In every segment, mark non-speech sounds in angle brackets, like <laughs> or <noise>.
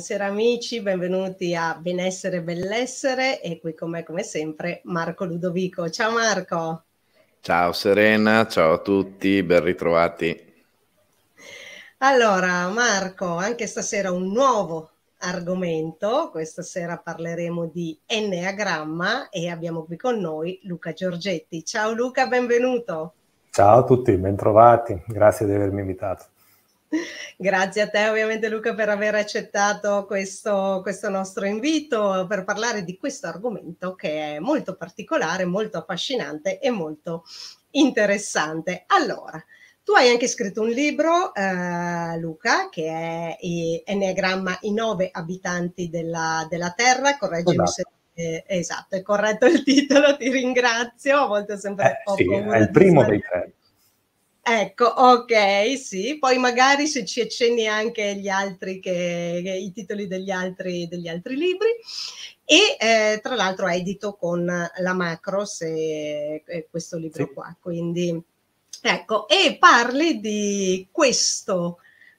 Buonasera amici, benvenuti a Benessere e Bellessere e qui con me come sempre Marco Ludovico. Ciao Marco. Ciao Serena, ciao a tutti, ben ritrovati. Allora Marco, anche stasera un nuovo argomento, questa sera parleremo di Enneagramma e abbiamo qui con noi Luca Giorgetti. Ciao Luca, benvenuto. Ciao a tutti, bentrovati, grazie di avermi invitato. Grazie a te ovviamente Luca per aver accettato questo, questo, nostro invito per parlare di questo argomento che è molto particolare, molto affascinante e molto interessante. Allora, tu hai anche scritto un libro, eh, Luca, che è Enneagramma i nove abitanti della, della Terra, correggimi esatto. se eh, esatto, è corretto il titolo, ti ringrazio, a volte sempre eh, sì, È il primo dei tre. Ecco, ok, sì, poi magari se ci accenni anche gli altri che, che, i titoli degli altri, degli altri libri. E eh, tra l'altro edito con la Macros e, e eh, questo libro sì. qua, quindi ecco, e parli di questo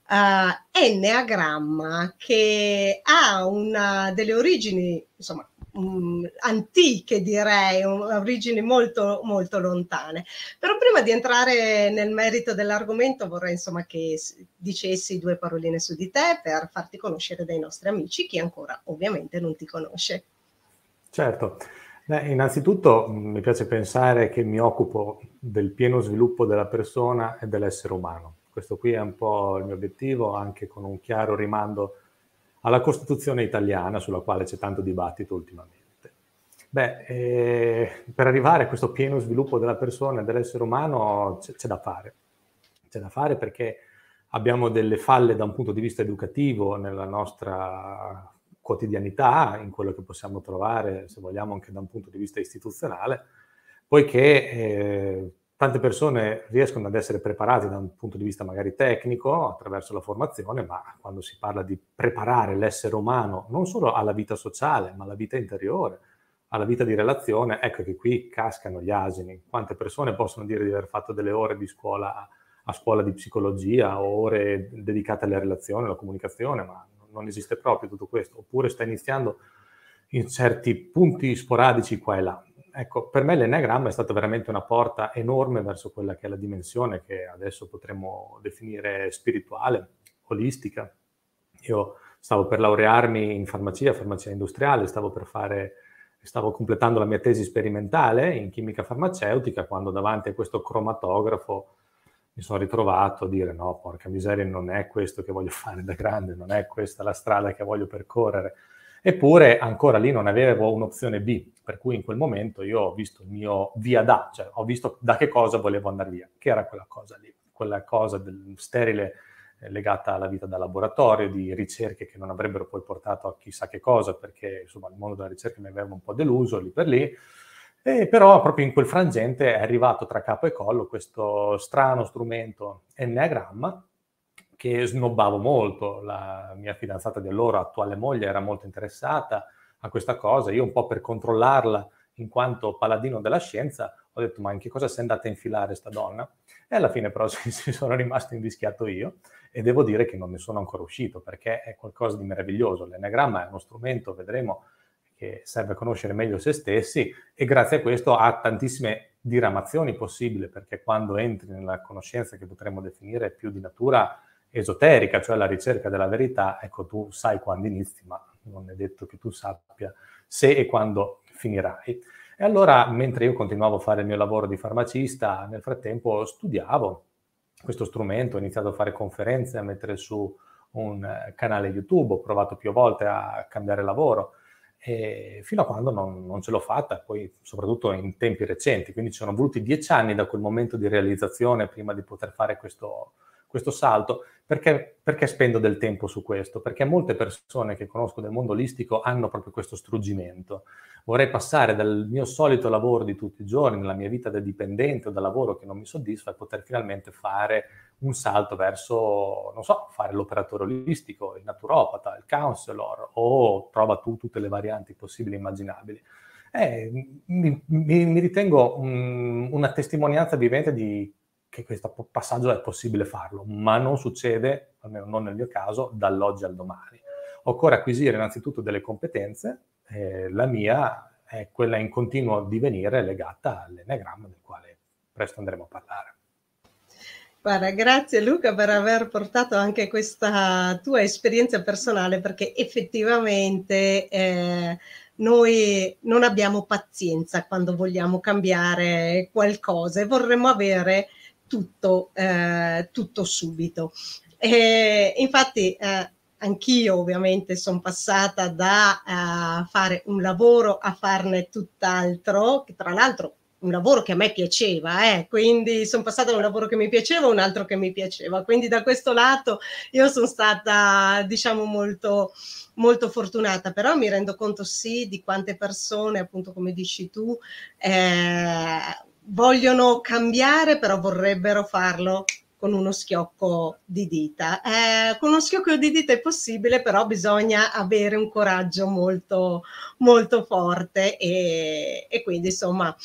uh, enneagramma che ha una, delle origini, insomma, mh, mm, antiche direi, origini molto, molto lontane. Però prima di entrare nel merito dell'argomento vorrei insomma che dicessi due paroline su di te per farti conoscere dai nostri amici, chi ancora ovviamente non ti conosce. Certo. Beh, innanzitutto mm, mi piace pensare che mi occupo del pieno sviluppo della persona e dell'essere umano. Questo qui è un po' il mio obiettivo, anche con un chiaro rimando alla Costituzione italiana sulla quale c'è tanto dibattito ultimamente. Beh, eh, per arrivare a questo pieno sviluppo della persona e dell'essere umano c'è, c'è, da fare. C'è da fare perché abbiamo delle falle da un punto di vista educativo nella nostra quotidianità, in quello che possiamo trovare, se vogliamo, anche da un punto di vista istituzionale, poiché eh, tante persone riescono ad essere preparate da un punto di vista magari tecnico attraverso la formazione, ma quando si parla di preparare l'essere umano non solo alla vita sociale, ma alla vita interiore, alla vita di relazione, ecco che qui cascano gli asini. Quante persone possono dire di aver fatto delle ore di scuola a scuola di psicologia o ore dedicate alla relazione, alla comunicazione, ma non esiste proprio tutto questo, oppure sta iniziando in certi punti sporadici qua e là Ecco, per me l'enneagramma è stata veramente una porta enorme verso quella che è la dimensione che adesso potremmo definire spirituale, olistica. Io stavo per laurearmi in farmacia, farmacia industriale, stavo per fare stavo completando la mia tesi sperimentale in chimica farmaceutica quando davanti a questo cromatografo mi sono ritrovato a dire no, porca miseria, non è questo che voglio fare da grande, non è questa la strada che voglio percorrere. Eppure ancora lì non avevo un'opzione B, per cui in quel momento io ho visto il mio via da, cioè ho visto da che cosa volevo andare via, che era quella cosa lì, quella cosa del sterile eh, legata alla vita da laboratorio, di ricerche che non avrebbero poi portato a chissà che cosa, perché insomma il mondo della ricerca mi aveva un po' deluso lì per lì. E però proprio in quel frangente è arrivato tra capo e collo questo strano strumento Enneagramma che snobbavo molto. La mia fidanzata di allora, attuale moglie, era molto interessata a questa cosa. Io un po' per controllarla, in quanto paladino della scienza, ho detto ma in che cosa sei andata a infilare sta donna? E alla fine però <laughs> si sono rimasto invischiato io e devo dire che non ne sono ancora uscito perché è qualcosa di meraviglioso. L'enagramma è uno strumento, vedremo, che serve a conoscere meglio se stessi e grazie a questo ha tantissime diramazioni possibili perché quando entri nella conoscenza che potremmo definire più di natura esoterica, cioè la ricerca della verità, ecco tu sai quando inizi, ma non è detto che tu sappia se e quando finirai. E allora, mentre io continuavo a fare il mio lavoro di farmacista, nel frattempo studiavo questo strumento, ho iniziato a fare conferenze, a mettere su un eh, canale YouTube, ho provato più volte a cambiare lavoro, e fino a quando non, non, ce l'ho fatta, poi soprattutto in tempi recenti, quindi ci sono voluti dieci anni da quel momento di realizzazione prima di poter fare questo, questo salto. Perché, perché, spendo del tempo su questo? Perché molte persone che conosco del mondo olistico hanno proprio questo struggimento. Vorrei passare dal mio solito lavoro di tutti i giorni, nella mia vita da dipendente o da lavoro che non mi soddisfa, e poter finalmente fare un salto verso, non so, fare l'operatore olistico, il naturopata, il counselor o trova tu tutte le varianti possibili e immaginabili. Eh, mi, mi, mi, ritengo um, una testimonianza vivente di che questo passaggio è possibile farlo, ma non succede, almeno non nel mio caso, dall'oggi al domani. Occorre acquisire innanzitutto delle competenze, eh, la mia è quella in continuo divenire legata all'enagramma del quale presto andremo a parlare. Guarda, grazie Luca per aver portato anche questa tua esperienza personale perché effettivamente eh, noi non abbiamo pazienza quando vogliamo cambiare qualcosa e vorremmo avere tutto, eh, tutto subito. E, infatti eh, anch'io ovviamente sono passata da eh, fare un lavoro a farne tutt'altro, che tra l'altro un lavoro che a me piaceva, eh? quindi sono passata da un lavoro che mi piaceva a un altro che mi piaceva, quindi da questo lato io sono stata diciamo molto, molto fortunata, però mi rendo conto sì di quante persone, appunto come dici tu, eh, vogliono cambiare, però vorrebbero farlo con uno schiocco di dita. Eh, con uno schiocco di dita è possibile, però bisogna avere un coraggio molto, molto forte e, e quindi insomma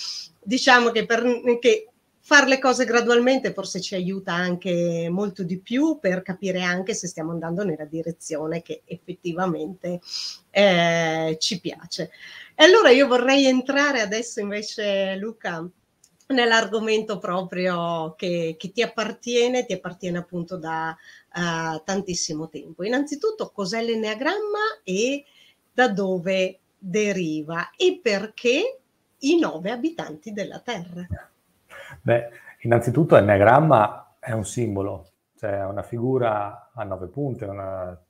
diciamo che, per, che fare le cose gradualmente forse ci aiuta anche molto di più per capire anche se stiamo andando nella direzione che effettivamente eh, ci piace. E allora io vorrei entrare adesso invece, Luca, nell'argomento proprio che, che, ti appartiene, ti appartiene appunto da uh, tantissimo tempo. Innanzitutto cos'è l'eneagramma e da dove deriva e perché i nove abitanti della Terra? Beh, innanzitutto l'eneagramma è un simbolo, cioè una figura a nove punte, una,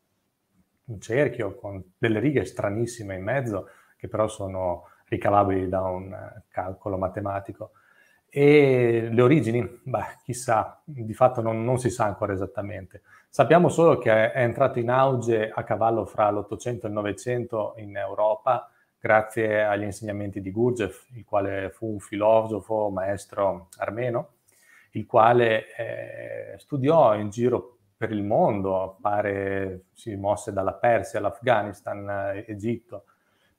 un cerchio con delle righe stranissime in mezzo che però sono ricavabili da un eh, calcolo matematico e le origini? Beh, chissà, di fatto non, non, si sa ancora esattamente. Sappiamo solo che è entrato in auge a cavallo fra l'Ottocento e il Novecento in Europa, grazie agli insegnamenti di Gurdjieff, il quale fu un filosofo, maestro armeno, il quale eh, studiò in giro per il mondo, pare si mosse dalla Persia all'Afghanistan, eh, Egitto,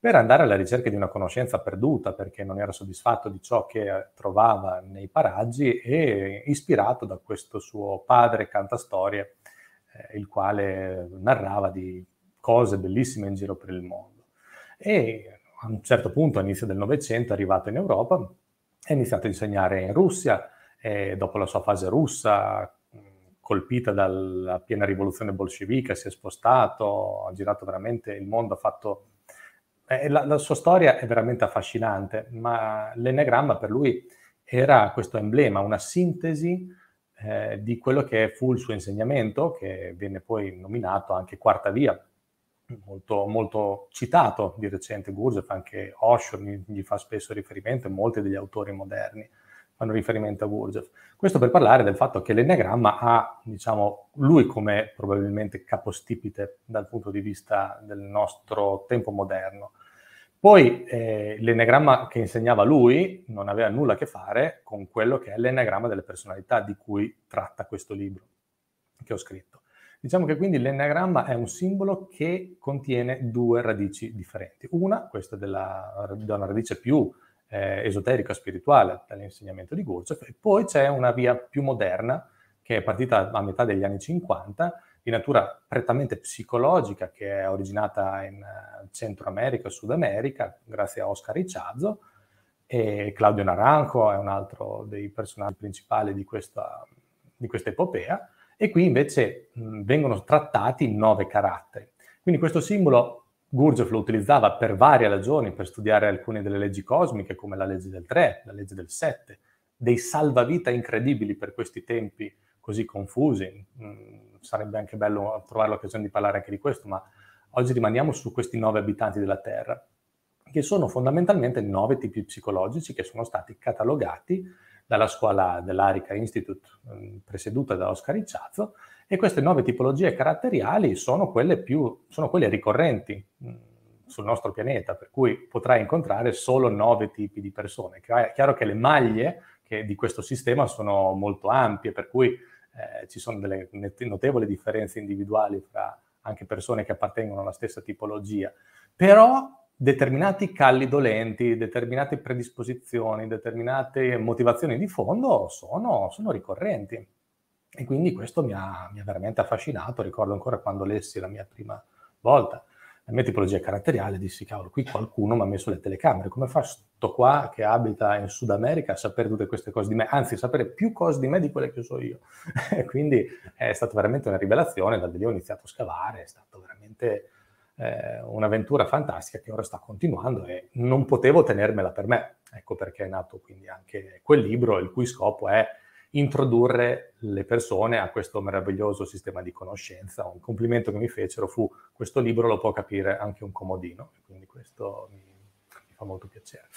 per andare alla ricerca di una conoscenza perduta perché non era soddisfatto di ciò che eh, trovava nei paraggi e ispirato da questo suo padre cantastorie, eh, il quale narrava di cose bellissime in giro per il mondo. E a un certo punto, all'inizio del Novecento, è arrivato in Europa, ha iniziato a insegnare in Russia, e dopo la sua fase russa, colpita dalla piena rivoluzione bolscevica, si è spostato, ha girato veramente il mondo, ha fatto eh, la, la, sua storia è veramente affascinante, ma l'enneagramma per lui era questo emblema, una sintesi eh, di quello che fu il suo insegnamento, che viene poi nominato anche quarta via, molto, molto citato di recente Gurdjieff, anche Osho gli, gli fa spesso riferimento e molti degli autori moderni fanno riferimento a Gurdjieff. Questo per parlare del fatto che l'enneagramma ha, diciamo, lui come probabilmente capostipite dal punto di vista del nostro tempo moderno. Poi eh, l'enneagramma che insegnava lui non aveva nulla a che fare con quello che è l'enneagramma delle personalità di cui tratta questo libro che ho scritto. Diciamo che quindi l'enneagramma è un simbolo che contiene due radici differenti. Una, questa della, da una radice più eh, esoterica spirituale dall'insegnamento di Gurdjieff e poi c'è una via più moderna che è partita a metà degli anni 50 di natura prettamente psicologica che è originata in eh, Centro America Sud America grazie a Oscar Ricciazzo e Claudio Naranjo è un altro dei personaggi principali di questa, di questa epopea e qui invece mh, vengono trattati nove caratteri. Quindi questo simbolo Gurdjieff lo utilizzava per varie ragioni, per studiare alcune delle leggi cosmiche, come la legge del 3, la legge del 7, dei salvavita incredibili per questi tempi così confusi. Mm, sarebbe anche bello trovare l'occasione di parlare anche di questo, ma oggi rimaniamo su questi nove abitanti della Terra, che sono fondamentalmente nove tipi psicologici che sono stati catalogati dalla scuola dell'Arica Institute, mm, presieduta da Oscar Ricciazzo, e queste nove tipologie caratteriali sono quelle, più, sono quelle ricorrenti mm, sul nostro pianeta, per cui potrai incontrare solo nove tipi di persone. È chiaro che le maglie che di questo sistema sono molto ampie, per cui eh, ci sono delle notevoli differenze individuali fra anche persone che appartengono alla stessa tipologia. Però determinati calli dolenti, determinate predisposizioni, determinate motivazioni di fondo sono, sono ricorrenti. E quindi questo mi ha, mi ha veramente affascinato, ricordo ancora quando lessi la mia prima volta la mia tipologia caratteriale, dissi, cavolo, qui qualcuno mi ha messo le telecamere, come fa sto qua che abita in Sud America a sapere tutte queste cose di me, anzi sapere più cose di me di quelle che so io. <laughs> Quindi è stata veramente una rivelazione, da lì ho iniziato a scavare, è stata veramente eh, un'avventura fantastica che ora sta continuando e non potevo tenermela per me. Ecco perché è nato quindi anche quel libro, il cui scopo è introdurre le persone a questo meraviglioso sistema di conoscenza. Un complimento che mi fecero fu questo libro lo può capire anche un comodino, quindi questo mi fa molto piacere.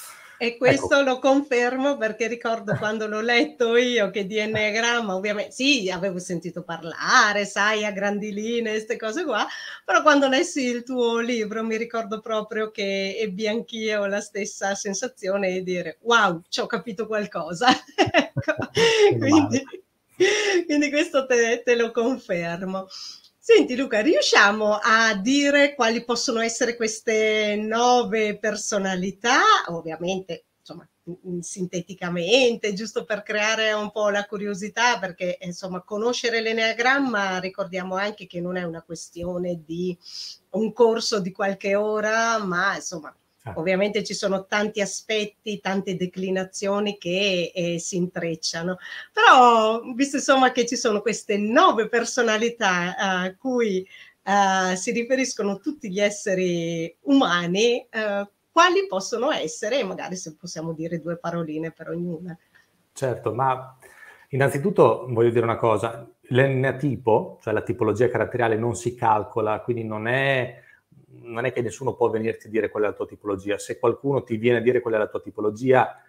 E questo ecco. lo confermo perché ricordo quando l'ho letto io che di Enneagramma, ovviamente sì, avevo sentito parlare, sai, a grandi linee, queste cose qua, però quando lessi il tuo libro mi ricordo proprio che ebbi anch'io la stessa sensazione di dire wow, ci ho capito qualcosa. <laughs> Ecco. quindi, quindi questo te, te lo confermo. Senti Luca, riusciamo a dire quali possono essere queste nove personalità? Ovviamente, insomma, sinteticamente, giusto per creare un po' la curiosità, perché insomma, conoscere l'eneagramma ricordiamo anche che non è una questione di un corso di qualche ora, ma insomma, Ah. Ovviamente ci sono tanti aspetti, tante declinazioni che eh, si intrecciano, però visto insomma che ci sono queste nove personalità eh, a cui eh, si riferiscono tutti gli esseri umani, eh, quali possono essere, magari se possiamo dire due paroline per ognuna. Certo, ma innanzitutto voglio dire una cosa, l'enneatipo, cioè la tipologia caratteriale non si calcola, quindi non è non è che nessuno può venirti a dire qual è la tua tipologia. Se qualcuno ti viene a dire qual è la tua tipologia,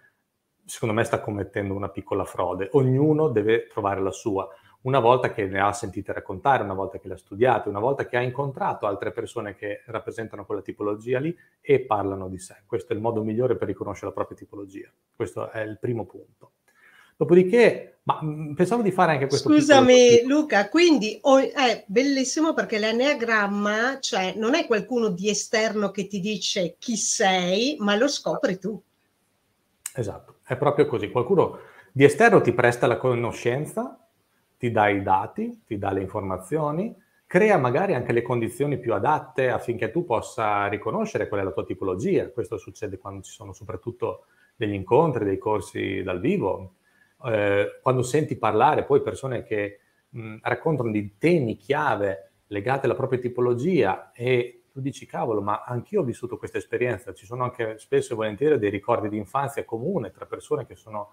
secondo me sta commettendo una piccola frode. Ognuno deve trovare la sua. Una volta che ne ha sentite raccontare, una volta che le ha studiate, una volta che ha incontrato altre persone che rappresentano quella tipologia lì e parlano di sé. Questo è il modo migliore per riconoscere la propria tipologia. Questo è il primo punto. Dopodiché ma mm, pensavo di fare anche questo. Scusami Luca, quindi oh, è bellissimo perché l'enneagramma, cioè non è qualcuno di esterno che ti dice chi sei, ma lo scopri tu. Esatto, è proprio così. Qualcuno di esterno ti presta la conoscenza, ti dà i dati, ti dà le informazioni, crea magari anche le condizioni più adatte affinché tu possa riconoscere qual è la tua tipologia. Questo succede quando ci sono soprattutto degli incontri, dei corsi dal vivo, eh, quando senti parlare poi persone che mh, raccontano di temi chiave legati alla propria tipologia e tu dici cavolo, ma anch'io ho vissuto questa esperienza, ci sono anche spesso e volentieri dei ricordi di infanzia comune tra persone che sono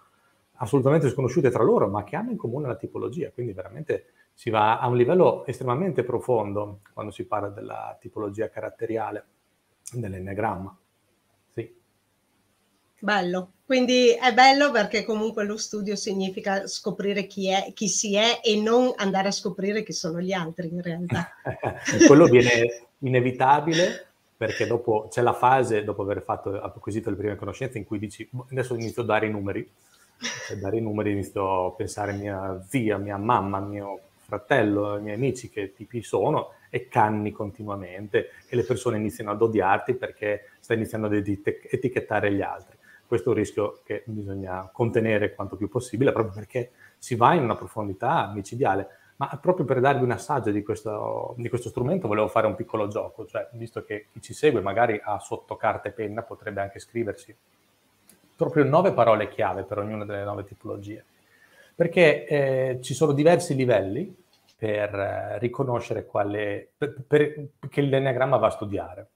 assolutamente sconosciute tra loro, ma che hanno in comune la tipologia, quindi veramente si va a un livello estremamente profondo quando si parla della tipologia caratteriale dell'enneagramma. Bello, quindi è bello perché comunque lo studio significa scoprire chi, è, chi si è e non andare a scoprire chi sono gli altri in realtà. <laughs> Quello viene inevitabile perché dopo c'è la fase, dopo aver fatto, acquisito le prime conoscenze, in cui dici boh, adesso inizio a dare i numeri, cioè, dare i numeri inizio a pensare a mia zia, mia mamma, mio fratello, ai miei amici che tipi sono e canni continuamente e le persone iniziano ad odiarti perché stai iniziando ad etichettare gli altri questo è un rischio che bisogna contenere quanto più possibile, proprio perché si va in una profondità micidiale. Ma proprio per darvi un assaggio di questo, di questo strumento volevo fare un piccolo gioco, cioè visto che chi ci segue magari ha sotto carta e penna potrebbe anche scriversi proprio nove parole chiave per ognuna delle nove tipologie, perché eh, ci sono diversi livelli per eh, riconoscere quale, per, per, che l'enneagramma va a studiare.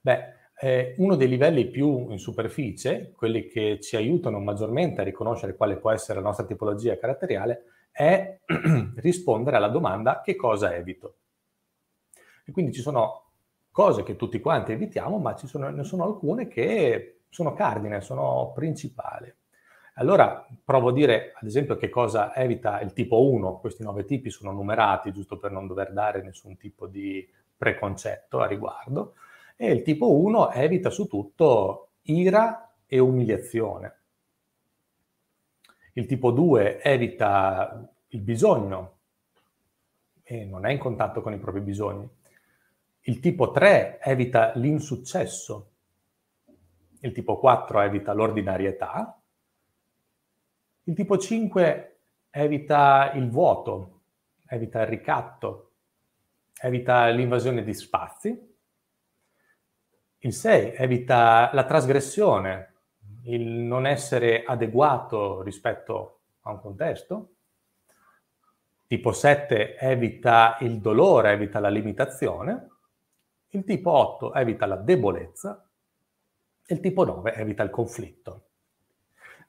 Beh, eh, uno dei livelli più in superficie, quelli che ci aiutano maggiormente a riconoscere quale può essere la nostra tipologia caratteriale, è <clears throat> rispondere alla domanda che cosa evito. E quindi ci sono cose che tutti quanti evitiamo, ma sono, ne sono alcune che sono cardine, sono principali. Allora provo a dire, ad esempio, che cosa evita il tipo 1. Questi nove tipi sono numerati, giusto per non dover dare nessun tipo di preconcetto a riguardo. E il tipo 1 evita su tutto ira e umiliazione. Il tipo 2 evita il bisogno e non è in contatto con i propri bisogni. Il tipo 3 evita l'insuccesso. Il tipo 4 evita l'ordinarietà. Il tipo 5 evita il vuoto, evita il ricatto, evita l'invasione di spazi. Il 6 evita la trasgressione, il non essere adeguato rispetto a un contesto. Tipo 7 evita il dolore, evita la limitazione. Il tipo 8 evita la debolezza. E il tipo 9 evita il conflitto.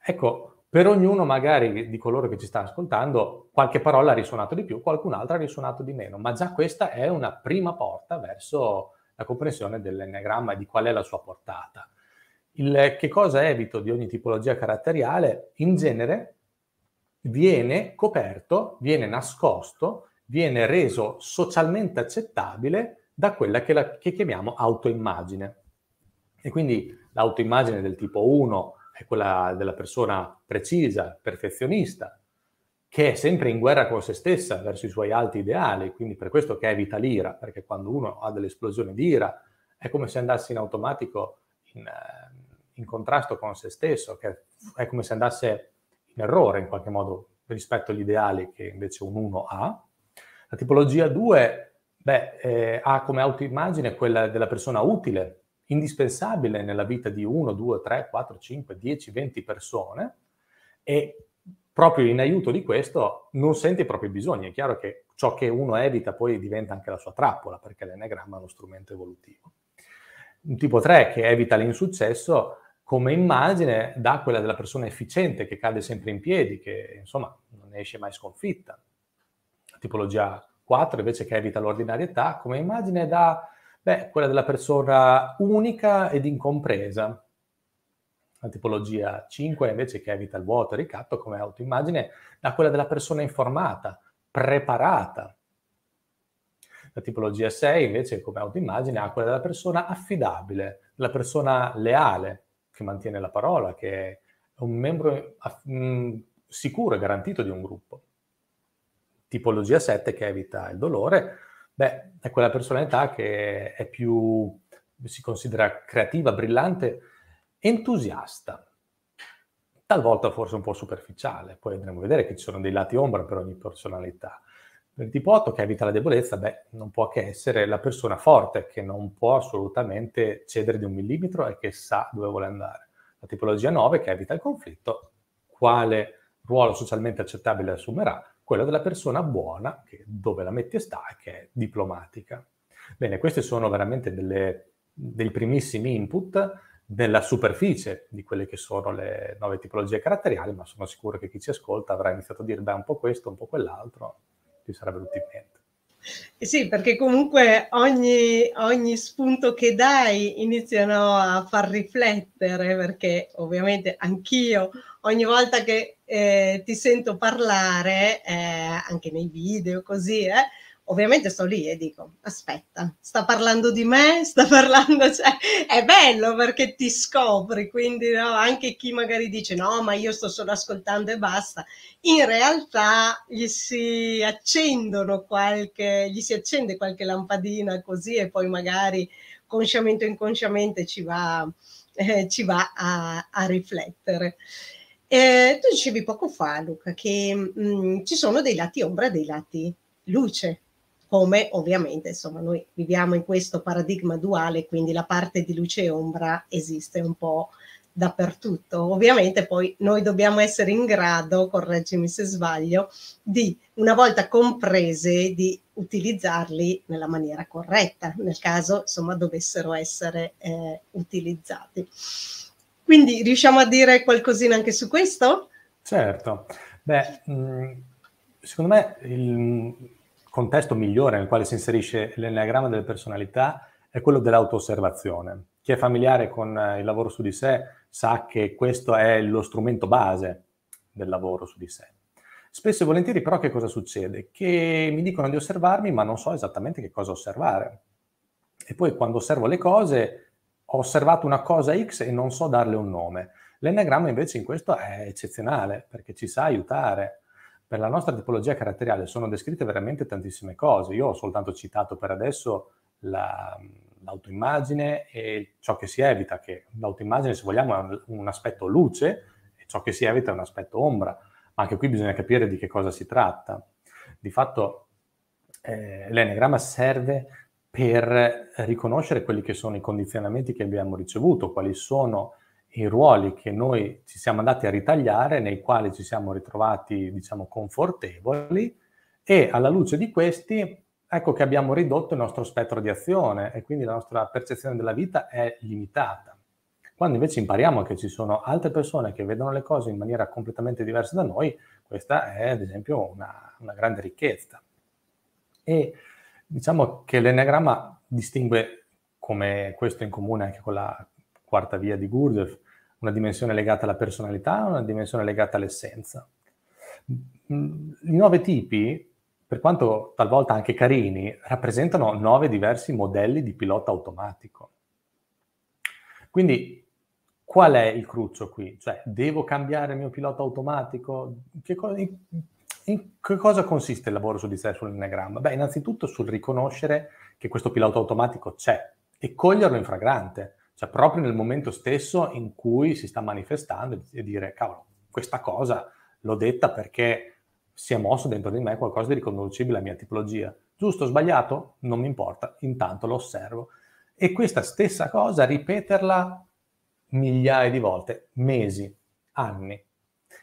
Ecco, per ognuno magari di coloro che ci sta ascoltando, qualche parola ha risuonato di più, qualcun'altra ha risuonato di meno, ma già questa è una prima porta verso la comprensione dell'enneagramma e di qual è la sua portata. Il che cosa evito di ogni tipologia caratteriale in genere viene coperto, viene nascosto, viene reso socialmente accettabile da quella che, la, che chiamiamo autoimmagine. E quindi l'autoimmagine del tipo 1 è quella della persona precisa, perfezionista, che è sempre in guerra con se stessa verso i suoi alti ideali, quindi per questo che evita l'ira, perché quando uno ha delle esplosioni di ira è come se andasse in automatico in, eh, in contrasto con se stesso, che è come se andasse in errore in qualche modo rispetto agli ideali che invece un uno ha. La tipologia 2 eh, ha come autoimmagine quella della persona utile, indispensabile nella vita di 1, 2, 3, 4, 5, 10, 20 persone e proprio in aiuto di questo non sente i propri bisogni. È chiaro che ciò che uno evita poi diventa anche la sua trappola, perché l'enagramma è uno strumento evolutivo. Un tipo 3 che evita l'insuccesso come immagine dà quella della persona efficiente che cade sempre in piedi, che insomma non esce mai sconfitta. La tipologia 4 invece che evita l'ordinarietà come immagine dà beh, quella della persona unica ed incompresa, la tipologia 5 invece che evita il vuoto e il ricatto come autoimmagine, da quella della persona informata, preparata. La tipologia 6 invece come autoimmagine ha quella della persona affidabile, la persona leale, che mantiene la parola, che è un membro aff- mm, sicuro e garantito di un gruppo. Tipologia 7 che evita il dolore, beh, è quella personalità che è più, si considera creativa, brillante, entusiasta, talvolta forse un po' superficiale, poi andremo a vedere che ci sono dei lati ombra per ogni personalità. Il tipo 8 che evita la debolezza, beh, non può che essere la persona forte che non può assolutamente cedere di un millimetro e che sa dove vuole andare. La tipologia 9 che evita il conflitto, quale ruolo socialmente accettabile assumerà? Quello della persona buona, che dove la mette sta e che è diplomatica. Bene, questi sono veramente delle, dei primissimi input nella superficie di quelle che sono le nuove tipologie caratteriali, ma sono sicuro che chi ci ascolta avrà iniziato a dire beh, un po' questo, un po' quell'altro, ti sarà venuto in mente. Eh sì, perché comunque ogni, ogni, spunto che dai iniziano a far riflettere, perché ovviamente anch'io ogni volta che eh, ti sento parlare, eh, anche nei video così, eh, ovviamente sto lì e dico, aspetta, sta parlando di me, sta parlando, <laughs> cioè, è bello perché ti scopri, quindi no, anche chi magari dice no, ma io sto solo ascoltando e basta, in realtà gli si accendono qualche, gli si accende qualche lampadina così e poi magari consciamente o inconsciamente ci va, eh, ci va a, a riflettere. Eh, tu dicevi poco fa, Luca, che mh, mm, ci sono dei lati ombra e dei lati luce come ovviamente insomma noi viviamo in questo paradigma duale, quindi la parte di luce e ombra esiste un po' dappertutto. Ovviamente poi noi dobbiamo essere in grado, correggimi se sbaglio, di una volta comprese di utilizzarli nella maniera corretta, nel caso insomma dovessero essere eh, utilizzati. Quindi riusciamo a dire qualcosina anche su questo? Certo. Beh, mh, mm, secondo me il, contesto migliore nel quale si inserisce l'enneagramma delle personalità è quello dell'autoosservazione. Chi è familiare con eh, il lavoro su di sé sa che questo è lo strumento base del lavoro su di sé. Spesso e volentieri però che cosa succede? Che mi dicono di osservarmi ma non so esattamente che cosa osservare. E poi quando osservo le cose ho osservato una cosa X e non so darle un nome. L'enneagramma invece in questo è eccezionale perché ci sa aiutare per la nostra tipologia caratteriale sono descritte veramente tantissime cose. Io ho soltanto citato per adesso la, l'autoimmagine e ciò che si evita, che l'autoimmagine se vogliamo è un, un aspetto luce e ciò che si evita è un aspetto ombra, ma anche qui bisogna capire di che cosa si tratta. Di fatto eh, l'enegramma serve per riconoscere quelli che sono i condizionamenti che abbiamo ricevuto, quali sono i ruoli che noi ci siamo andati a ritagliare, nei quali ci siamo ritrovati, diciamo, confortevoli e alla luce di questi ecco che abbiamo ridotto il nostro spettro di azione e quindi la nostra percezione della vita è limitata. Quando invece impariamo che ci sono altre persone che vedono le cose in maniera completamente diversa da noi, questa è ad esempio una, una grande ricchezza. E diciamo che l'enneagramma distingue come questo in comune anche con la, quarta via di Gurdjieff, una dimensione legata alla personalità, una dimensione legata all'essenza. Mm, I nove tipi, per quanto talvolta anche carini, rappresentano nove diversi modelli di pilota automatico. Quindi qual è il cruccio qui? Cioè, devo cambiare il mio pilota automatico? Che co- in, in che cosa consiste il lavoro su di sé sull'enneagramma? Beh, innanzitutto sul riconoscere che questo pilota automatico c'è e coglierlo in fragrante. Cioè proprio nel momento stesso in cui si sta manifestando e dire, cavolo, questa cosa l'ho detta perché si è mosso dentro di me qualcosa di riconducibile alla mia tipologia. Giusto o sbagliato? Non mi importa, intanto lo osservo. E questa stessa cosa ripeterla migliaia di volte, mesi, anni.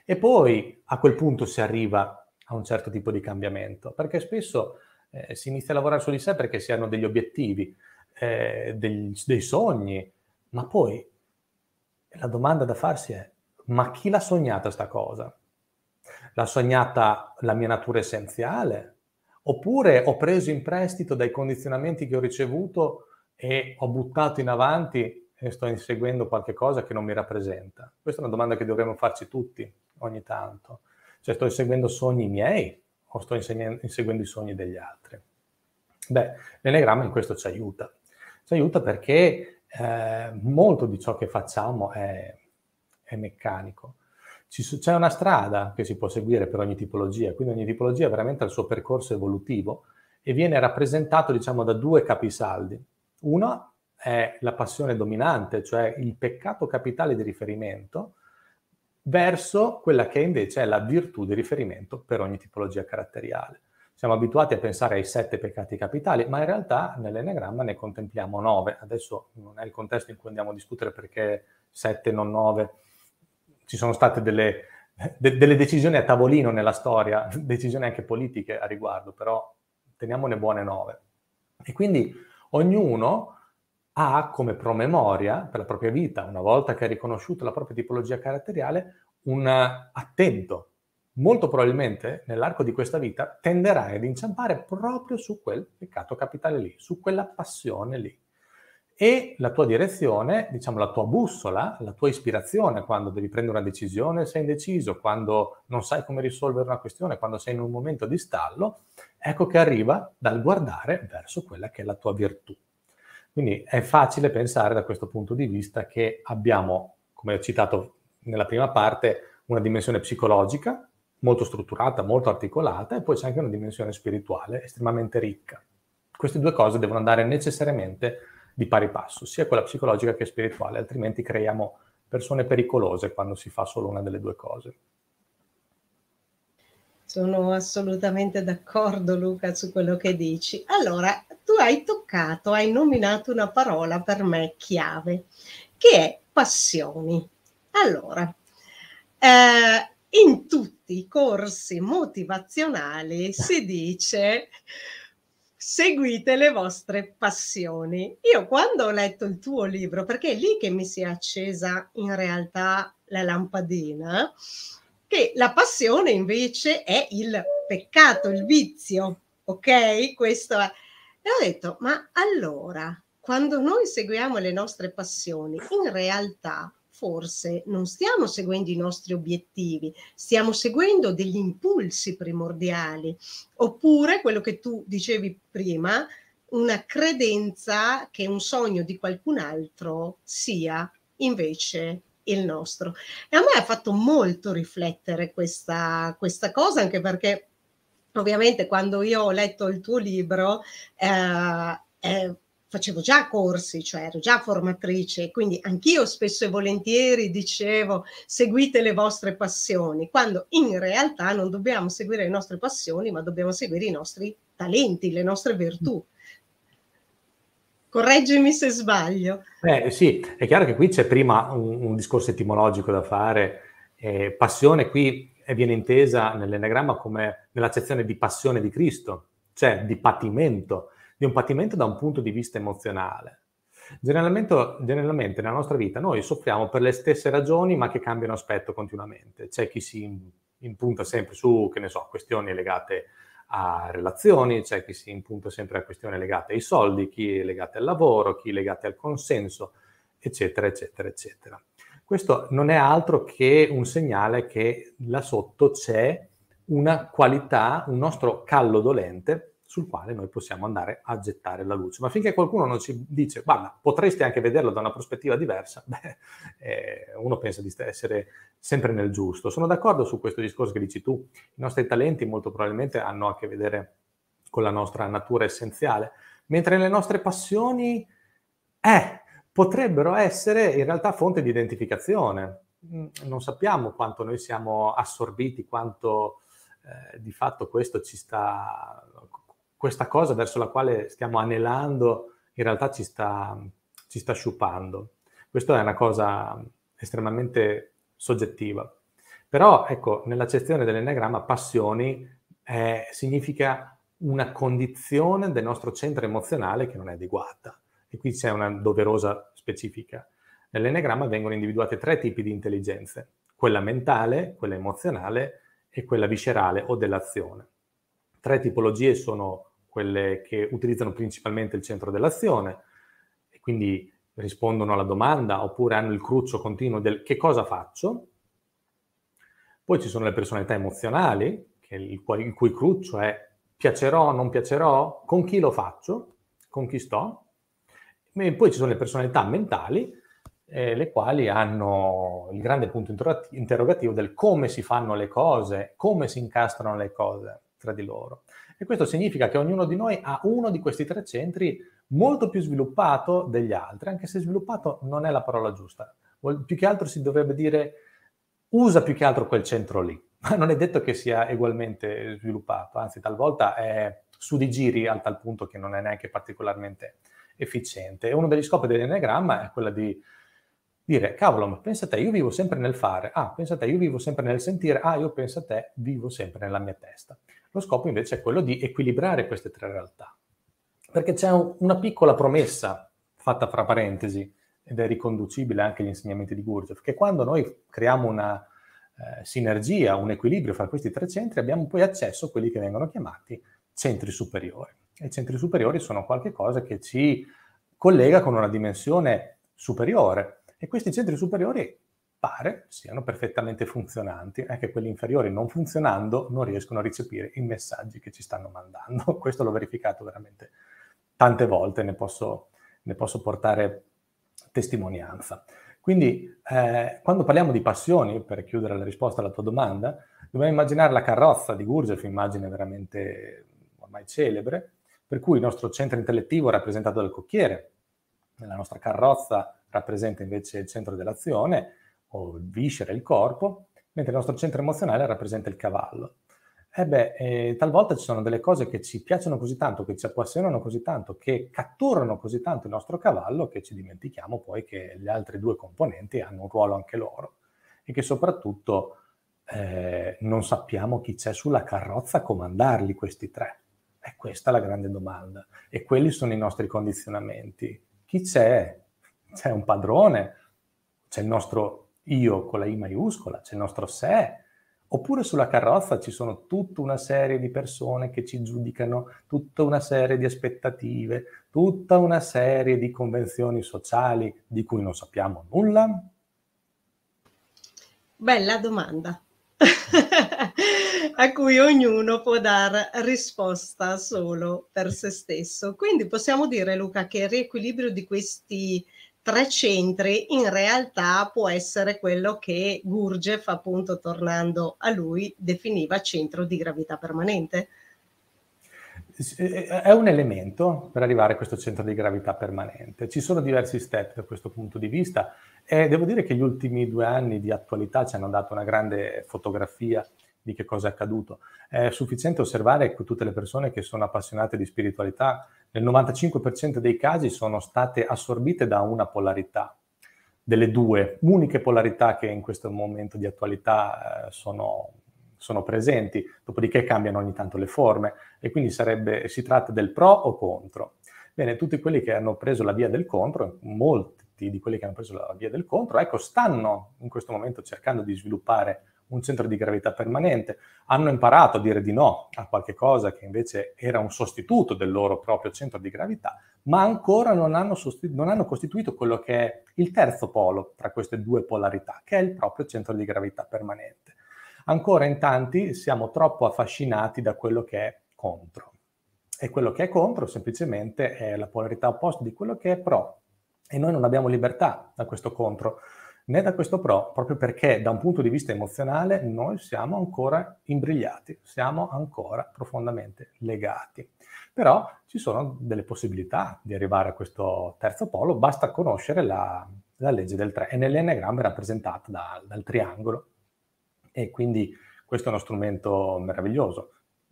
E poi a quel punto si arriva a un certo tipo di cambiamento, perché spesso eh, si inizia a lavorare su di sé perché si hanno degli obiettivi, eh, dei, dei sogni, ma poi la domanda da farsi è, ma chi l'ha sognata sta cosa? L'ha sognata la mia natura essenziale? Oppure ho preso in prestito dai condizionamenti che ho ricevuto e ho buttato in avanti e sto inseguendo qualche cosa che non mi rappresenta? Questa è una domanda che dovremmo farci tutti ogni tanto. Cioè sto inseguendo sogni miei o sto inseguendo i sogni degli altri? Beh, l'enegramma in questo ci aiuta. Ci aiuta perché eh, molto di ciò che facciamo è, è meccanico. Ci, c'è una strada che si può seguire per ogni tipologia, quindi ogni tipologia veramente ha il suo percorso evolutivo e viene rappresentato diciamo, da due capisaldi. Uno è la passione dominante, cioè il peccato capitale di riferimento, verso quella che invece è la virtù di riferimento per ogni tipologia caratteriale. Siamo abituati a pensare ai sette peccati capitali, ma in realtà nell'enagramma ne contempliamo nove. Adesso non è il contesto in cui andiamo a discutere perché sette, non nove. Ci sono state delle, de- delle decisioni a tavolino nella storia, <laughs> decisioni anche politiche a riguardo, però teniamone buone nove. E quindi ognuno ha come promemoria per la propria vita, una volta che ha riconosciuto la propria tipologia caratteriale, un attento molto probabilmente nell'arco di questa vita tenderai ad inciampare proprio su quel peccato capitale lì, su quella passione lì. E la tua direzione, diciamo la tua bussola, la tua ispirazione quando devi prendere una decisione, sei indeciso, quando non sai come risolvere una questione, quando sei in un momento di stallo, ecco che arriva dal guardare verso quella che è la tua virtù. Quindi è facile pensare da questo punto di vista che abbiamo, come ho citato nella prima parte, una dimensione psicologica, molto strutturata, molto articolata e poi c'è anche una dimensione spirituale estremamente ricca. Queste due cose devono andare necessariamente di pari passo, sia quella psicologica che spirituale, altrimenti creiamo persone pericolose quando si fa solo una delle due cose. Sono assolutamente d'accordo Luca su quello che dici. Allora, tu hai toccato, hai nominato una parola per me chiave, che è passioni. Allora, eh, in tutti i corsi motivazionali si dice seguite le vostre passioni. Io quando ho letto il tuo libro, perché è lì che mi si è accesa in realtà la lampadina, che la passione invece è il peccato, il vizio, ok? Questo è. E ho detto, ma allora, quando noi seguiamo le nostre passioni, in realtà forse non stiamo seguendo i nostri obiettivi, stiamo seguendo degli impulsi primordiali, oppure quello che tu dicevi prima, una credenza che un sogno di qualcun altro sia invece il nostro. E a me ha fatto molto riflettere questa, questa cosa, anche perché ovviamente quando io ho letto il tuo libro... Eh, eh, facevo già corsi, cioè ero già formatrice, quindi anch'io spesso e volentieri dicevo seguite le vostre passioni, quando in realtà non dobbiamo seguire le nostre passioni, ma dobbiamo seguire i nostri talenti, le nostre virtù. Correggimi se sbaglio. Beh, sì, è chiaro che qui c'è prima un, un discorso etimologico da fare. Eh, passione qui viene intesa nell'enagramma come nell'accezione di passione di Cristo, cioè di patimento di un patimento da un punto di vista emozionale. Generalmente, generalmente, nella nostra vita noi soffriamo per le stesse ragioni ma che cambiano aspetto continuamente. C'è chi si impunta sempre su, che ne so, questioni legate a relazioni, c'è chi si impunta sempre a questioni legate ai soldi, chi è legate al lavoro, chi è legate al consenso, eccetera, eccetera, eccetera. Questo non è altro che un segnale che là sotto c'è una qualità, un nostro callo dolente sul quale noi possiamo andare a gettare la luce. Ma finché qualcuno non ci dice, guarda, potresti anche vederlo da una prospettiva diversa, <laughs> beh, eh, uno pensa di essere sempre nel giusto. Sono d'accordo su questo discorso che dici tu, i nostri talenti molto probabilmente hanno a che vedere con la nostra natura essenziale, mentre le nostre passioni, eh, potrebbero essere in realtà fonte di identificazione. Mm, non sappiamo quanto noi siamo assorbiti, quanto eh, di fatto questo ci sta questa cosa verso la quale stiamo anelando in realtà ci sta, ci sta sciupando. Questa è una cosa estremamente soggettiva. Però, ecco, nell'accezione dell'enneagramma, passioni eh, significa una condizione del nostro centro emozionale che non è adeguata. E qui c'è una doverosa specifica. Nell'enneagramma vengono individuate tre tipi di intelligenze, quella mentale, quella emozionale e quella viscerale o dell'azione. Tre tipologie sono quelle che utilizzano principalmente il centro dell'azione e quindi rispondono alla domanda oppure hanno il cruccio continuo del che cosa faccio. Poi ci sono le personalità emozionali, il, il cui cruccio è piacerò, non piacerò, con chi lo faccio, con chi sto. E poi ci sono le personalità mentali, eh, le quali hanno il grande punto interrogativo del come si fanno le cose, come si incastrano le cose tra di loro. E questo significa che ognuno di noi ha uno di questi tre centri molto più sviluppato degli altri, anche se sviluppato non è la parola giusta. Più che altro si dovrebbe dire usa più che altro quel centro lì, ma non è detto che sia ugualmente sviluppato, anzi talvolta è su di giri al tal punto che non è neanche particolarmente efficiente. E uno degli scopi dell'enneagramma è quello di dire, cavolo, ma pensa a te, io vivo sempre nel fare, ah, pensa a te, io vivo sempre nel sentire, ah, io penso a te, vivo sempre nella mia testa. Lo scopo invece è quello di equilibrare queste tre realtà, perché c'è un, una piccola promessa fatta fra parentesi ed è riconducibile anche agli insegnamenti di Gurdjieff, che quando noi creiamo una eh, sinergia, un equilibrio fra questi tre centri, abbiamo poi accesso a quelli che vengono chiamati centri superiori. E i centri superiori sono qualcosa che ci collega con una dimensione superiore. E questi centri superiori pare siano perfettamente funzionanti, anche eh, quelli inferiori non funzionando non riescono a ricepire i messaggi che ci stanno mandando. <laughs> Questo l'ho verificato veramente tante volte, ne posso, ne posso portare testimonianza. Quindi eh, quando parliamo di passioni, per chiudere la risposta alla tua domanda, dobbiamo immaginare la carrozza di Gurdjieff, immagine veramente ormai celebre, per cui il nostro centro intellettivo è rappresentato dal cocchiere, la nostra carrozza rappresenta invece il centro dell'azione o viscere, il corpo, mentre il nostro centro emozionale rappresenta il cavallo. E eh beh, eh, talvolta ci sono delle cose che ci piacciono così tanto, che ci appassionano così tanto, che catturano così tanto il nostro cavallo, che ci dimentichiamo poi che le altre due componenti hanno un ruolo anche loro e che soprattutto eh, non sappiamo chi c'è sulla carrozza a comandarli questi tre. E questa è la grande domanda. E quelli sono i nostri condizionamenti. Chi c'è? C'è un padrone, c'è il nostro io con la I maiuscola, c'è il nostro sé, oppure sulla carrozza ci sono tutta una serie di persone che ci giudicano, tutta una serie di aspettative, tutta una serie di convenzioni sociali di cui non sappiamo nulla? Bella domanda. <laughs> a cui ognuno può dar risposta solo per se stesso. Quindi possiamo dire, Luca, che il riequilibrio di questi tre centri in realtà può essere quello che Gurgev, appunto tornando a lui, definiva centro di gravità permanente. Eh, eh, è un elemento per arrivare a questo centro di gravità permanente. Ci sono diversi step da questo punto di vista e devo dire che gli ultimi due anni di attualità ci hanno dato una grande fotografia di che cosa è accaduto. È sufficiente osservare che tutte le persone che sono appassionate di spiritualità, nel 95% dei casi sono state assorbite da una polarità, delle due uniche polarità che in questo momento di attualità eh, sono, sono presenti, dopodiché cambiano ogni tanto le forme e quindi sarebbe, si tratta del pro o contro. Bene, tutti quelli che hanno preso la via del contro, molti di quelli che hanno preso la via del contro, ecco, stanno in questo momento cercando di sviluppare un centro di gravità permanente, hanno imparato a dire di no a qualche cosa che invece era un sostituto del loro proprio centro di gravità, ma ancora non hanno, sostitu- non hanno costituito quello che è il terzo polo tra queste due polarità, che è il proprio centro di gravità permanente. Ancora in tanti siamo troppo affascinati da quello che è contro. E quello che è contro semplicemente è la polarità opposta di quello che è pro. E noi non abbiamo libertà da questo contro, né da questo pro, proprio perché da un punto di vista emozionale noi siamo ancora imbrigliati, siamo ancora profondamente legati. Però ci sono delle possibilità di arrivare a questo terzo polo, basta conoscere la, la legge del 3 e nell'enneagramma è rappresentata da, dal triangolo e quindi questo è uno strumento meraviglioso.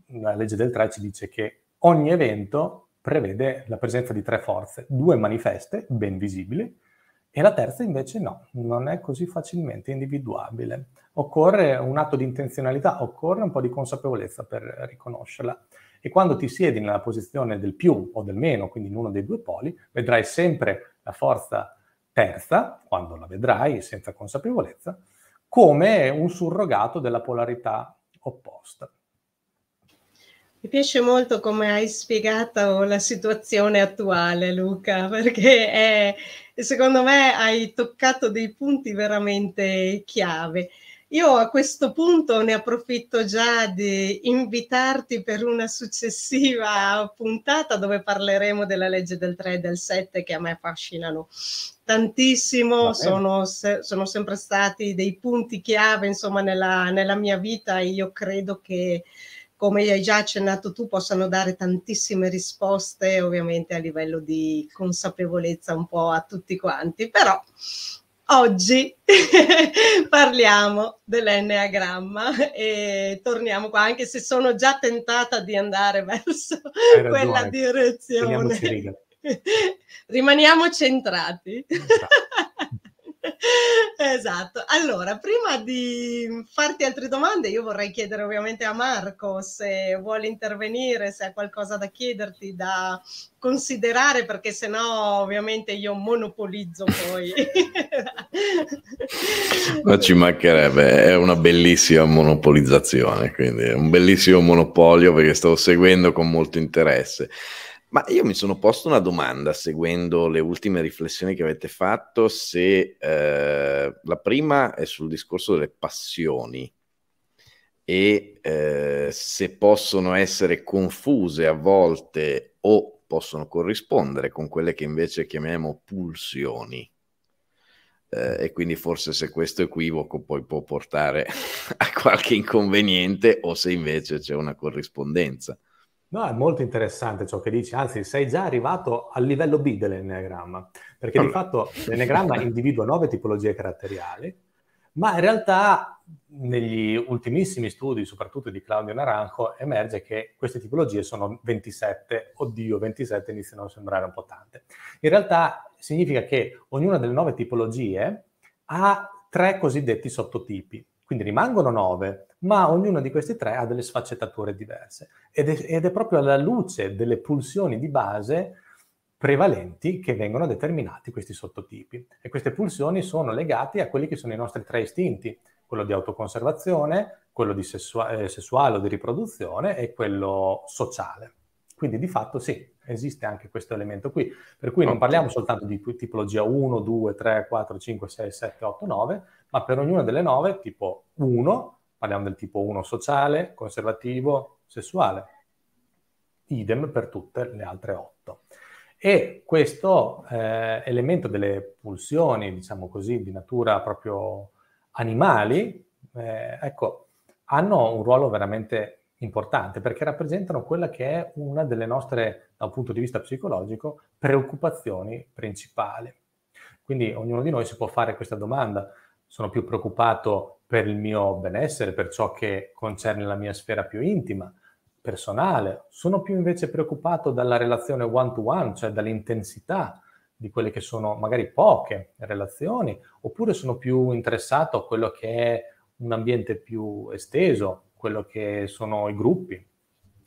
La legge del 3 ci dice che ogni evento prevede la presenza di tre forze, due manifeste ben visibili, e la terza invece no, non è così facilmente individuabile. Occorre un atto di intenzionalità, occorre un po' di consapevolezza per riconoscerla. E quando ti siedi nella posizione del più o del meno, quindi in uno dei due poli, vedrai sempre la forza terza, quando la vedrai senza consapevolezza, come un surrogato della polarità opposta. Mi piace molto come hai spiegato la situazione attuale, Luca, <laughs> perché è, secondo me hai toccato dei punti veramente chiave. Io a questo punto ne approfitto già di invitarti per una successiva puntata dove parleremo della legge del 3 e del 7 che a me affascinano tantissimo, sono, sono, sempre stati dei punti chiave insomma nella, nella mia vita e io credo che come hai già accennato tu, possano dare tantissime risposte, ovviamente a livello di consapevolezza un po' a tutti quanti, però oggi <laughs> parliamo dell'enneagramma e torniamo qua, anche se sono già tentata di andare verso quella direzione. <laughs> Rimaniamo centrati. Esatto esatto. Allora, prima di farti altre domande, io vorrei chiedere ovviamente a Marco se vuole intervenire, se ha qualcosa da chiederti, da considerare, perché sennò ovviamente io monopolizzo poi. Ma ci mancherebbe, è una bellissima monopolizzazione, quindi è un bellissimo monopolio perché stavo seguendo con molto interesse. Ma io mi sono posto una domanda seguendo le ultime riflessioni che avete fatto, se eh, la prima è sul discorso delle passioni e eh, se possono essere confuse a volte o possono corrispondere con quelle che invece chiamiamo pulsioni. Eh, e quindi forse se questo equivoco poi può portare <laughs> a qualche inconveniente o se invece c'è una corrispondenza. No, è molto interessante ciò che dici, anzi sei già arrivato al livello B dell'enneagramma, perché allora. di fatto l'enneagramma <laughs> individua nove tipologie caratteriali, ma in realtà negli ultimissimi studi, soprattutto di Claudio Naranjo, emerge che queste tipologie sono 27, oddio 27 iniziano a sembrare un po' tante. In realtà significa che ognuna delle nove tipologie ha tre cosiddetti sottotipi, quindi rimangono nove, ma ognuno di questi tre ha delle sfaccettature diverse. Ed è, ed è proprio alla luce delle pulsioni di base prevalenti che vengono determinati questi sottotipi. E queste pulsioni sono legate a quelli che sono i nostri tre istinti, quello di autoconservazione, quello di sessua- eh, sessuale o di riproduzione e quello sociale. Quindi di fatto sì, esiste anche questo elemento qui, per cui non parliamo soltanto di tipologia 1, 2, 3, 4, 5, 6, 7, 8, 9, ma per ognuna delle nove, tipo 1, parliamo del tipo 1 sociale, conservativo, sessuale, idem per tutte le altre 8. E questo eh, elemento delle pulsioni, diciamo così, di natura proprio animali, eh, ecco, hanno un ruolo veramente importante perché rappresentano quella che è una delle nostre, da un punto di vista psicologico, preoccupazioni principali. Quindi ognuno di noi si può fare questa domanda, sono più preoccupato per il mio benessere, per ciò che concerne la mia sfera più intima, personale, sono più invece preoccupato dalla relazione one-to-one, cioè dall'intensità di quelle che sono magari poche relazioni, oppure sono più interessato a quello che è un ambiente più esteso, quello che sono i gruppi.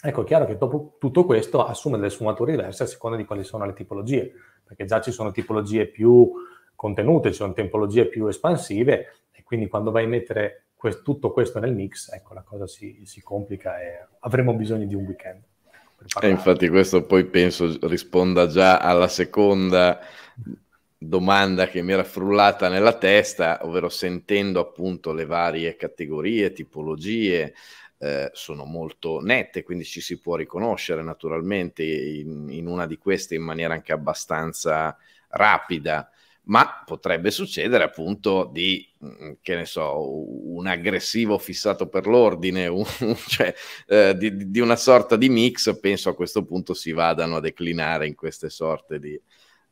Ecco, è chiaro che dopo tutto questo assume delle sfumature diverse a seconda di quali sono le tipologie, perché già ci sono tipologie più contenute, ci sono tipologie più espansive e quindi quando vai a mettere que- tutto questo nel mix, ecco, la cosa si, si complica e avremo bisogno di un weekend. Eh, e infatti questo poi penso risponda già alla seconda domanda che mi era frullata nella testa, ovvero sentendo appunto le varie categorie, tipologie, eh, sono molto nette, quindi ci si può riconoscere naturalmente in, in, una di queste in maniera anche abbastanza rapida ma potrebbe succedere appunto di, mm, che ne so, un aggressivo fissato per l'ordine, <laughs> un, cioè eh, di, di, una sorta di mix, penso a questo punto si vadano a declinare in queste sorte di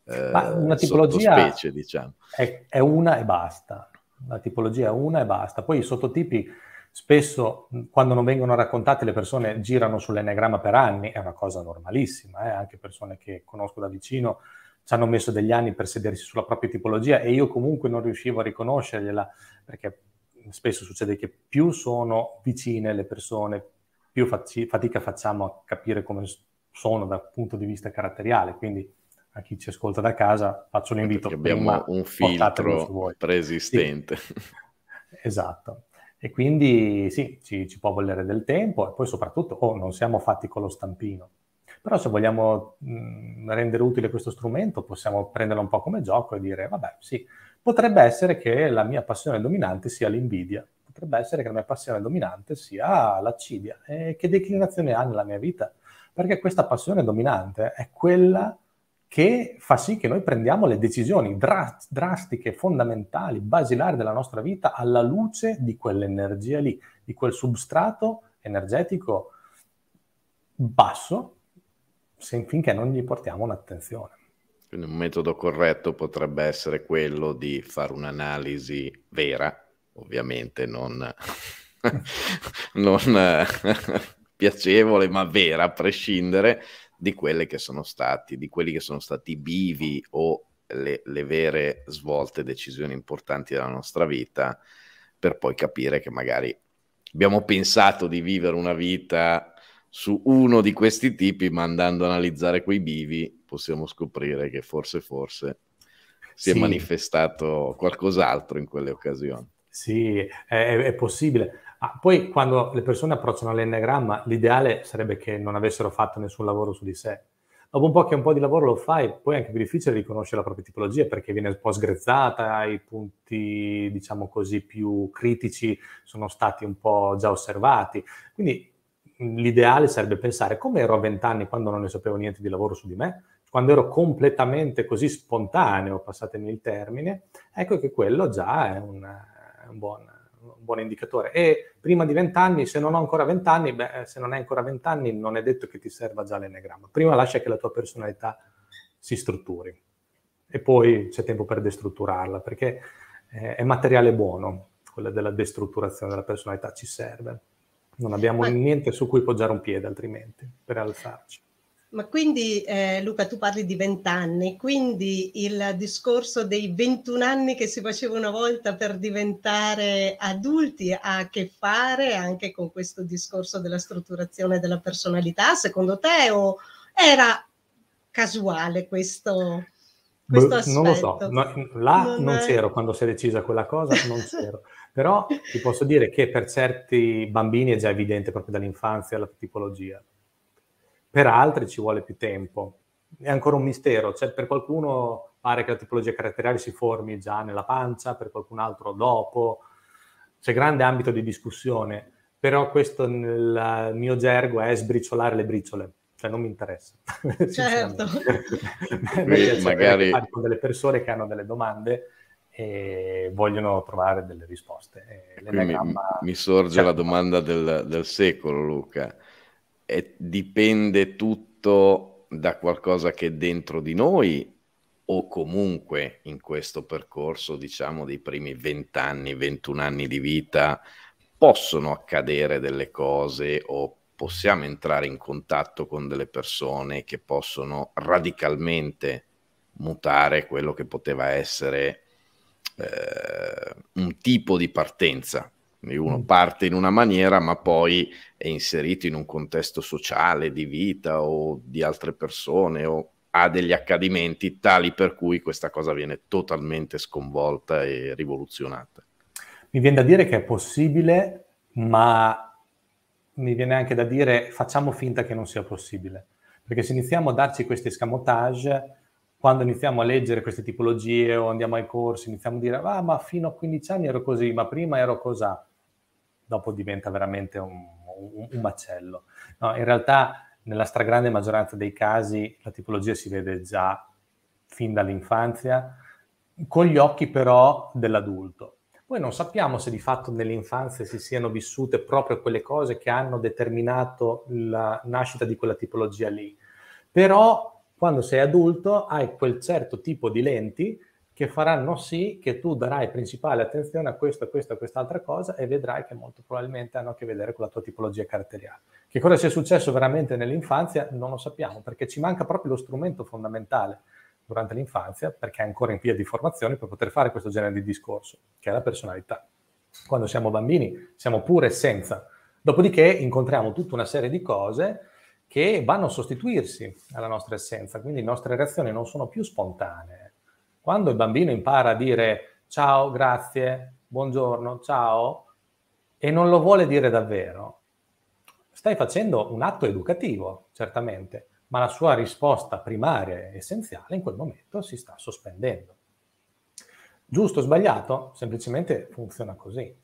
eh, ma una tipologia diciamo. È, è, una e basta, la tipologia è una e basta, poi i sottotipi spesso mm, quando non vengono raccontati le persone girano sull'enneagramma per anni, è una cosa normalissima, eh? anche persone che conosco da vicino ci hanno messo degli anni per sedersi sulla propria tipologia e io comunque non riuscivo a riconoscergliela perché spesso succede che più sono vicine le persone, più faci- fatica facciamo a capire come sono dal punto di vista caratteriale. Quindi a chi ci ascolta da casa faccio un invito. Perché abbiamo un filtro preesistente. Sì. <laughs> Esatto. E quindi sì, ci, ci, può volere del tempo e poi soprattutto oh, non siamo fatti con lo stampino. Però se vogliamo mh, mm, rendere utile questo strumento, possiamo prenderlo un po' come gioco e dire, vabbè, sì, potrebbe essere che la mia passione dominante sia l'invidia, potrebbe essere che la mia passione dominante sia l'accidia. E che declinazione ha nella mia vita? Perché questa passione dominante è quella che fa sì che noi prendiamo le decisioni drastiche, fondamentali, basilari della nostra vita alla luce di quell'energia lì, di quel substrato energetico basso se, finché non gli portiamo un'attenzione. Quindi un metodo corretto potrebbe essere quello di fare un'analisi vera, ovviamente non, <laughs> non eh, <laughs> piacevole, ma vera, a prescindere di quelle che sono stati, di quelli che sono stati i bivi o le, le, vere svolte, decisioni importanti della nostra vita, per poi capire che magari abbiamo pensato di vivere una vita su uno di questi tipi, ma andando ad analizzare quei bivi possiamo scoprire che forse, forse si sì. è manifestato qualcos'altro in quelle occasioni. Sì, è, è possibile. Ah, poi quando le persone approcciano all'enneagramma, l'ideale sarebbe che non avessero fatto nessun lavoro su di sé. Dopo un po' che un po' di lavoro lo fai, poi è anche più difficile riconoscere la propria tipologia perché viene un po' sgrezzata, i punti, diciamo così, più critici sono stati un po' già osservati. Quindi l'ideale sarebbe pensare come ero a vent'anni quando non ne sapevo niente di lavoro su di me, quando ero completamente così spontaneo, passatemi il termine, ecco che quello già è un, un, buon, un buon, indicatore. E prima di vent'anni, se non ho ancora vent'anni, beh, se non hai ancora vent'anni non è detto che ti serva già l'enneagramma. Prima lascia che la tua personalità si strutturi e poi c'è tempo per destrutturarla, perché eh, è materiale buono, quella della destrutturazione della personalità ci serve. Non abbiamo Ma... niente su cui poggiare un piede altrimenti per alzarci. Ma quindi eh, Luca, tu parli di vent'anni, quindi il discorso dei 21 anni che si faceva una volta per diventare adulti ha a che fare anche con questo discorso della strutturazione della personalità, secondo te, o era casuale questo? questo Beh, non lo so, no, là non, non c'ero quando si è decisa quella cosa, non c'ero. <laughs> Però ti posso dire che per certi bambini è già evidente proprio dall'infanzia la tipologia. Per altri ci vuole più tempo. È ancora un mistero, cioè per qualcuno pare che la tipologia caratteriale si formi già nella pancia, per qualcun altro dopo. C'è grande ambito di discussione, però questo nel mio gergo è sbriciolare le briciole cioè non mi interessa. <laughs> Certo. <laughs> mi piace magari... con delle persone che hanno delle domande e vogliono trovare delle risposte. Mi, mi sorge la certo. domanda del, del secolo, Luca. E dipende tutto da qualcosa che è dentro di noi o comunque in questo percorso, diciamo, dei primi 20 anni, 21 anni di vita, possono accadere delle cose o possiamo entrare in contatto con delle persone che possono radicalmente mutare quello che poteva essere eh, un tipo di partenza. uno mm. parte in una maniera, ma poi è inserito in un contesto sociale, di vita o di altre persone o ha degli accadimenti tali per cui questa cosa viene totalmente sconvolta e rivoluzionata. Mi viene da dire che è possibile, ma mi viene anche da dire facciamo finta che non sia possibile, perché se iniziamo a darci questi escamotage quando iniziamo a leggere queste tipologie o andiamo ai corsi, iniziamo a dire, ah, ma fino a 15 anni ero così, ma prima ero cos'ha, dopo diventa veramente un, un, un macello. No, in realtà nella stragrande maggioranza dei casi la tipologia si vede già fin dall'infanzia, con gli occhi però dell'adulto. Poi non sappiamo se di fatto nell'infanzia si siano vissute proprio quelle cose che hanno determinato la nascita di quella tipologia lì, però quando sei adulto hai quel certo tipo di lenti che faranno sì che tu darai principale attenzione a questo, a questo, a quest'altra cosa e vedrai che molto probabilmente hanno a che vedere con la tua tipologia caratteriale. Che cosa sia successo veramente nell'infanzia non lo sappiamo perché ci manca proprio lo strumento fondamentale durante l'infanzia perché è ancora in via di formazione per poter fare questo genere di discorso che è la personalità. Quando siamo bambini siamo pure senza. Dopodiché incontriamo tutta una serie di cose che vanno a sostituirsi alla nostra essenza, quindi le nostre reazioni non sono più spontanee. Quando il bambino impara a dire ciao, grazie, buongiorno, ciao, e non lo vuole dire davvero, stai facendo un atto educativo, certamente, ma la sua risposta primaria e essenziale in quel momento si sta sospendendo. Giusto o sbagliato? Semplicemente funziona così.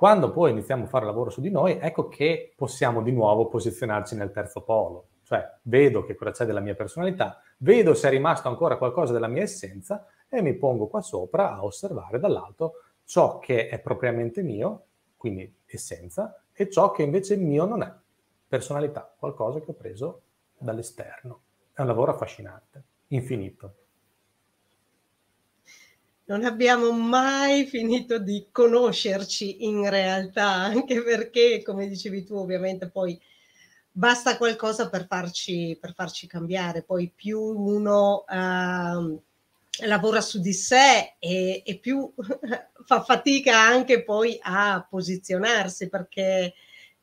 Quando poi iniziamo a fare lavoro su di noi, ecco che possiamo di nuovo posizionarci nel terzo polo, cioè vedo che cosa c'è della mia personalità, vedo se è rimasto ancora qualcosa della mia essenza e mi pongo qua sopra a osservare dall'alto ciò che è propriamente mio, quindi essenza, e ciò che invece mio non è, personalità, qualcosa che ho preso dall'esterno. È un lavoro affascinante, infinito non abbiamo mai finito di conoscerci in realtà, anche perché, come dicevi tu, ovviamente poi basta qualcosa per farci, per farci cambiare, poi più uno uh, lavora su di sé e, e più <laughs> fa fatica anche poi a posizionarsi perché...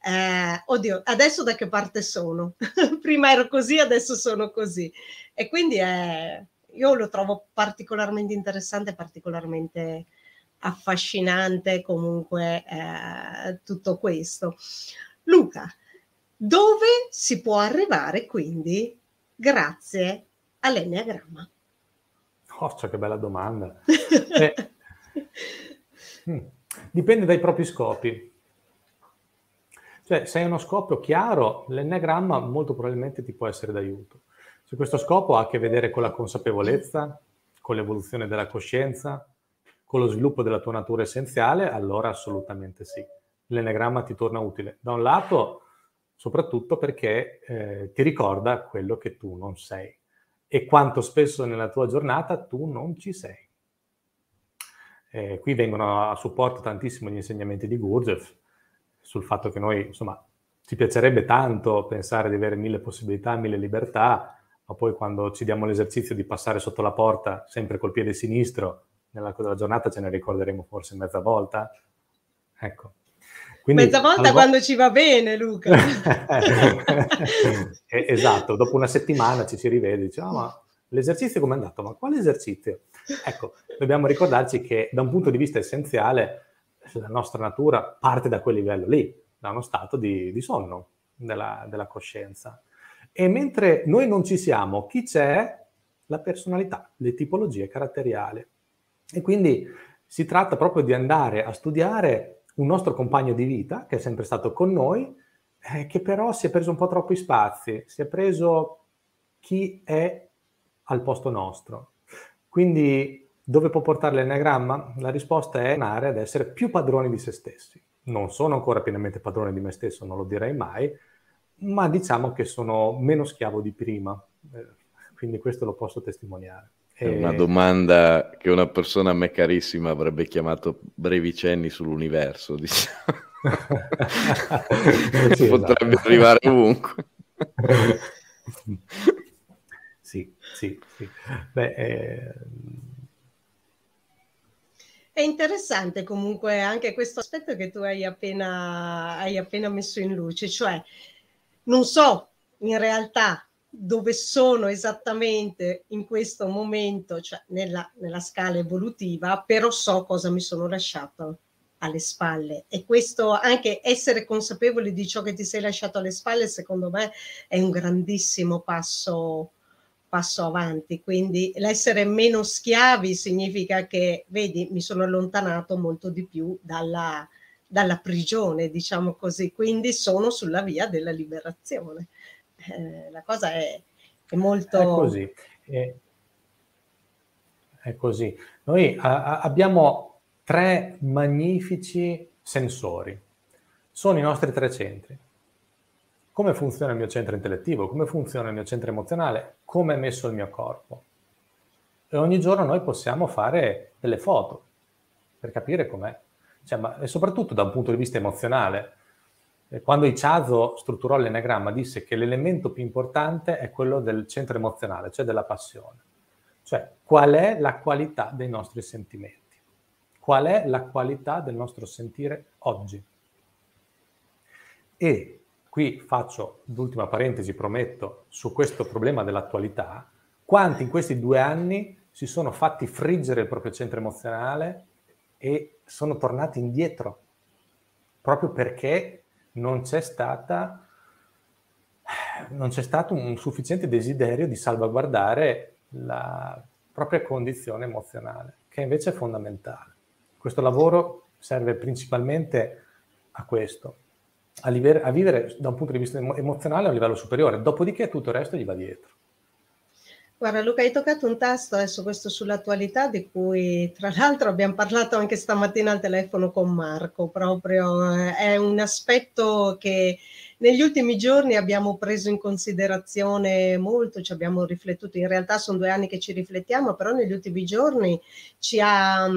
Eh, oddio, adesso da che parte sono? <laughs> Prima ero così, adesso sono così. E quindi è, io lo trovo particolarmente interessante, particolarmente affascinante comunque eh, tutto questo. Luca, dove si può arrivare quindi grazie all'enneagramma? Occia, oh, che bella domanda. eh, <laughs> hmm, dipende dai propri scopi. Cioè, se hai uno scopo chiaro, l'enneagramma molto probabilmente ti può essere d'aiuto. Se questo scopo ha a che vedere con la consapevolezza, con l'evoluzione della coscienza, con lo sviluppo della tua natura essenziale, allora assolutamente sì. L'enegramma ti torna utile. Da un lato, soprattutto perché eh, ti ricorda quello che tu non sei e quanto spesso nella tua giornata tu non ci sei. Eh, qui vengono a supporto tantissimo gli insegnamenti di Gurdjieff sul fatto che noi, insomma, ci piacerebbe tanto pensare di avere mille possibilità, mille libertà, ma poi quando ci diamo l'esercizio di passare sotto la porta sempre col piede sinistro, nell'arco della giornata ce ne ricorderemo forse mezza volta. Ecco. Quindi, mezza volta vo- quando ci va bene, Luca. <laughs> esatto, dopo una settimana ci si rivede diciamo, ma l'esercizio com'è andato? Ma quale esercizio? Ecco, dobbiamo ricordarci che da un punto di vista essenziale la nostra natura parte da quel livello lì, da uno stato di, di sonno della, della coscienza. E mentre noi non ci siamo, chi c'è? La personalità, le tipologie caratteriali. E quindi si tratta proprio di andare a studiare un nostro compagno di vita che è sempre stato con noi, eh, che però si è preso un po' troppi spazi, si è preso chi è al posto nostro. Quindi dove può portare l'enagramma? La risposta è andare ad essere più padroni di se stessi. Non sono ancora pienamente padrone di me stesso, non lo direi mai, ma diciamo che sono meno schiavo di prima, eh, quindi questo lo posso testimoniare. È una eh, domanda che una persona a me carissima avrebbe chiamato brevi cenni sull'universo, <laughs> diciamo. <laughs> sì, Potrebbe esatto. arrivare ovunque. <laughs> sì, sì, sì. Beh, eh... È interessante comunque anche questo aspetto che tu hai appena, hai appena messo in luce, cioè non so in realtà dove sono esattamente in questo momento, cioè nella, nella scala evolutiva, però so cosa mi sono lasciato alle spalle e questo anche essere consapevoli di ciò che ti sei lasciato alle spalle secondo me è un grandissimo passo passo avanti quindi l'essere meno schiavi significa che vedi mi sono allontanato molto di più dalla, dalla prigione, diciamo così, quindi sono sulla via della liberazione. Eh, la cosa è, è, molto... È così. È, eh, è così. Noi a, a, abbiamo tre magnifici sensori. Sono i nostri tre centri. Come funziona il mio centro intellettivo? Come funziona il mio centro emozionale? Come è messo il mio corpo? E ogni giorno noi possiamo fare delle foto per capire com'è cioè, ma soprattutto da un punto di vista emozionale. Eh, quando Iciazo strutturò l'enagramma disse che l'elemento più importante è quello del centro emozionale, cioè della passione. Cioè, qual è la qualità dei nostri sentimenti? Qual è la qualità del nostro sentire oggi? E qui faccio l'ultima parentesi, prometto, su questo problema dell'attualità. Quanti in questi due anni si sono fatti friggere il proprio centro emozionale e sono tornati indietro proprio perché non c'è stata non c'è stato un sufficiente desiderio di salvaguardare la propria condizione emozionale, che invece è fondamentale. Questo lavoro serve principalmente a questo, a, liber- a vivere da un punto di vista emozionale a un livello superiore, dopodiché tutto il resto gli va dietro. Guarda Luca, hai toccato un tasto adesso questo sull'attualità di cui tra l'altro abbiamo parlato anche stamattina al telefono con Marco, proprio eh, è un aspetto che negli ultimi giorni abbiamo preso in considerazione molto, ci abbiamo riflettuto, in realtà sono due anni che ci riflettiamo, però negli ultimi giorni ci ha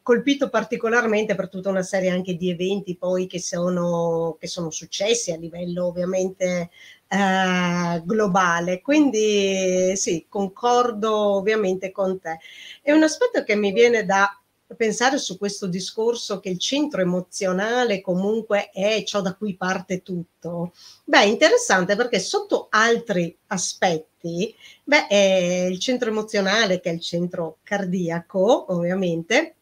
colpito particolarmente per tutta una serie anche di eventi poi che sono, che sono successi a livello ovviamente eh, globale. Quindi sì, concordo ovviamente con te. È un aspetto che mi viene da pensare su questo discorso che il centro emozionale comunque è ciò da cui parte tutto, beh, è interessante perché sotto altri aspetti, beh, è il centro emozionale, che è il centro cardiaco, ovviamente,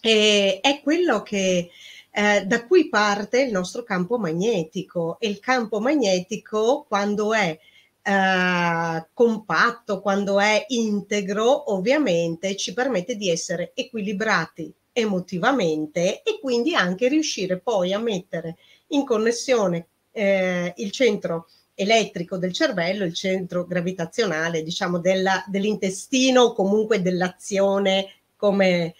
è quello che eh, da cui parte il nostro campo magnetico e il campo magnetico quando è eh, compatto, quando è integro, ovviamente ci permette di essere equilibrati emotivamente e quindi anche riuscire poi a mettere in connessione eh, il centro elettrico del cervello, il centro gravitazionale, diciamo, della, dell'intestino o comunque dell'azione come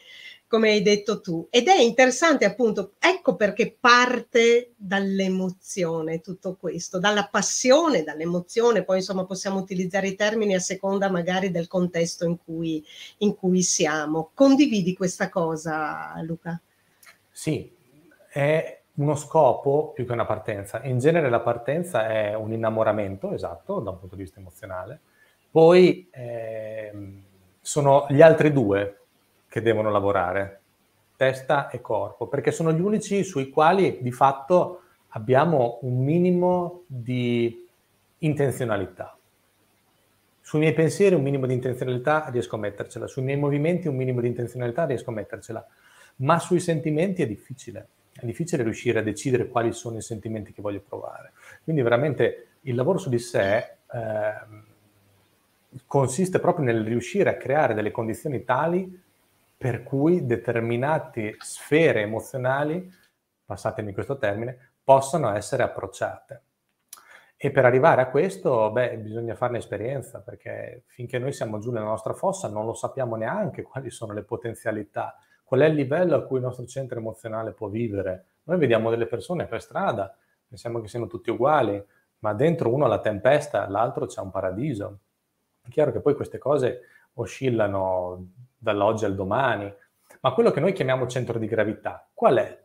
come hai detto tu. Ed è interessante appunto, ecco perché parte dall'emozione tutto questo, dalla passione, dall'emozione, poi insomma possiamo utilizzare i termini a seconda magari del contesto in cui, in cui siamo. Condividi questa cosa, Luca? Sì, è uno scopo più che una partenza. In genere la partenza è un innamoramento, esatto, da un punto di vista emozionale. Poi eh, sono gli altri due, che devono lavorare, testa e corpo, perché sono gli unici sui quali di fatto abbiamo un minimo di intenzionalità. Sui miei pensieri un minimo di intenzionalità riesco a mettercela, sui miei movimenti un minimo di intenzionalità riesco a mettercela, ma sui sentimenti è difficile. È difficile riuscire a decidere quali sono i sentimenti che voglio provare. Quindi veramente il lavoro su di sé eh, consiste proprio nel riuscire a creare delle condizioni tali per cui determinate sfere emozionali, passatemi questo termine, possono essere approcciate. E per arrivare a questo, beh, bisogna farne esperienza, perché finché noi siamo giù nella nostra fossa non lo sappiamo neanche quali sono le potenzialità, qual è il livello a cui il nostro centro emozionale può vivere. Noi vediamo delle persone per strada, pensiamo che siano tutti uguali, ma dentro uno ha la tempesta, l'altro c'è un paradiso. È chiaro che poi queste cose oscillano dall'oggi al domani, ma quello che noi chiamiamo centro di gravità, qual è?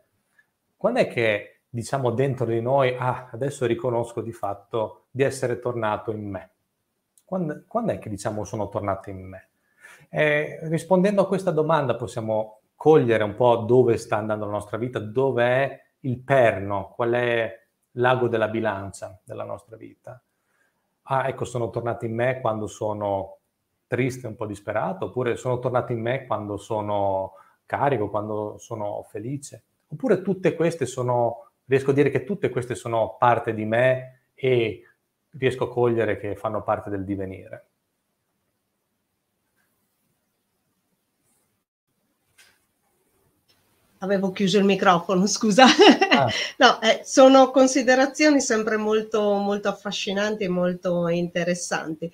Quando è che diciamo dentro di noi, ah, adesso riconosco di fatto di essere tornato in me? Quando, quando è che diciamo sono tornato in me? Eh, rispondendo a questa domanda possiamo cogliere un po' dove sta andando la nostra vita, dove è il perno, qual è l'ago della bilancia della nostra vita. Ah, ecco, sono tornato in me quando sono triste, un po' disperato, oppure sono tornato in me quando sono carico, quando sono felice, oppure tutte queste sono, riesco a dire che tutte queste sono parte di me e riesco a cogliere che fanno parte del divenire. avevo chiuso il microfono, <laughs> scusa. Ah. no, eh, sono considerazioni sempre molto, molto affascinanti e molto interessanti.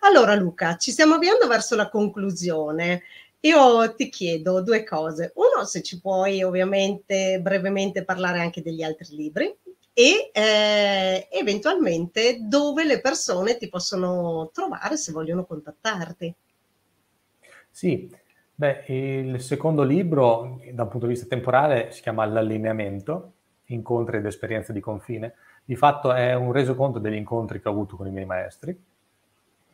Allora Luca, ci stiamo avviando verso la conclusione. Io ti chiedo due cose. Uno, se ci puoi ovviamente brevemente parlare anche degli altri libri e eh, eventualmente dove le persone ti possono trovare se vogliono contattarti. Sì, Beh, il secondo libro, da un punto di vista temporale, si chiama L'allineamento, incontri ed esperienze di confine. Di fatto è un resoconto degli incontri che ho avuto con i miei maestri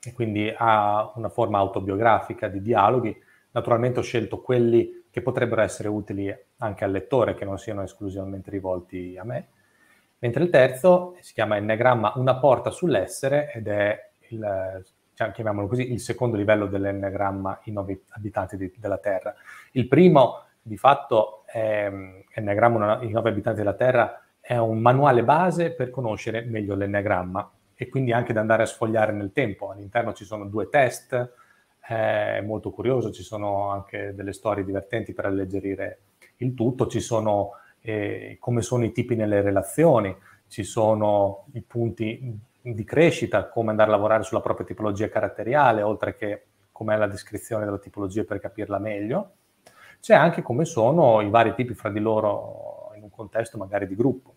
e quindi ha una forma autobiografica di dialoghi. Naturalmente ho scelto quelli che potrebbero essere utili anche al lettore, che non siano esclusivamente rivolti a me. Mentre il terzo si chiama Enneagramma Una porta sull'essere ed è il eh, chiamiamolo così, il secondo livello dell'enneagramma i nuovi abitanti di, della Terra. Il primo, di fatto, è, mm, Enneagramma i nuovi abitanti della Terra, è un manuale base per conoscere meglio l'enneagramma e quindi anche da andare a sfogliare nel tempo. All'interno ci sono due test, è molto curioso, ci sono anche delle storie divertenti per alleggerire il tutto, ci sono eh, come sono i tipi nelle relazioni, ci sono i punti di crescita, come andare a lavorare sulla propria tipologia caratteriale, oltre che com'è la descrizione della tipologia per capirla meglio. C'è anche come sono i vari tipi fra di loro in un contesto magari di gruppo.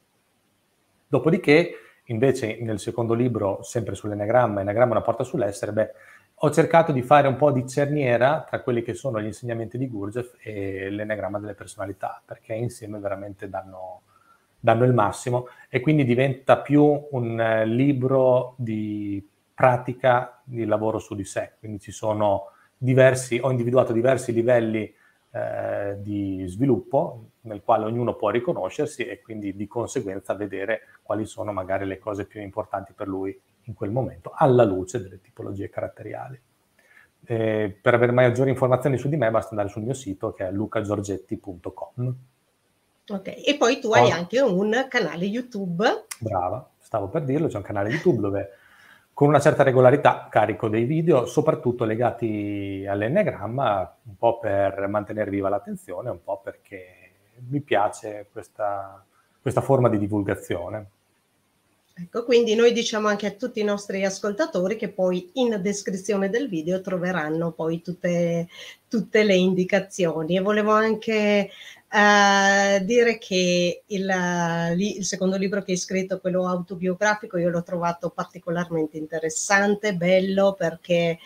Dopodiché, invece, nel secondo libro, sempre sull'enagramma, enagramma una porta sull'essere, beh, ho cercato di fare un po' di cerniera tra quelli che sono gli insegnamenti di Gurdjieff e l'enagramma delle personalità, perché insieme veramente danno, danno il massimo e quindi diventa più un eh, libro di pratica di lavoro su di sé. Quindi ci sono diversi, ho individuato diversi livelli eh, di sviluppo nel quale ognuno può riconoscersi e quindi di conseguenza vedere quali sono magari le cose più importanti per lui in quel momento, alla luce delle tipologie caratteriali. Eh, per avere maggiori informazioni su di me basta andare sul mio sito che è lucagiorgetti.com. Ok, e poi tu Cosa? hai anche un canale YouTube. Brava, stavo per dirlo, c'è un canale YouTube dove con una certa regolarità carico dei video, soprattutto legati all'enneagramma, un po' per mantenere viva l'attenzione, un po' perché mi piace questa, questa forma di divulgazione. Ecco, quindi noi diciamo anche a tutti i nostri ascoltatori che poi in descrizione del video troveranno poi tutte, tutte le indicazioni. E volevo anche Uh, dire che il, il, secondo libro che hai scritto, quello autobiografico, io l'ho trovato particolarmente interessante, bello perché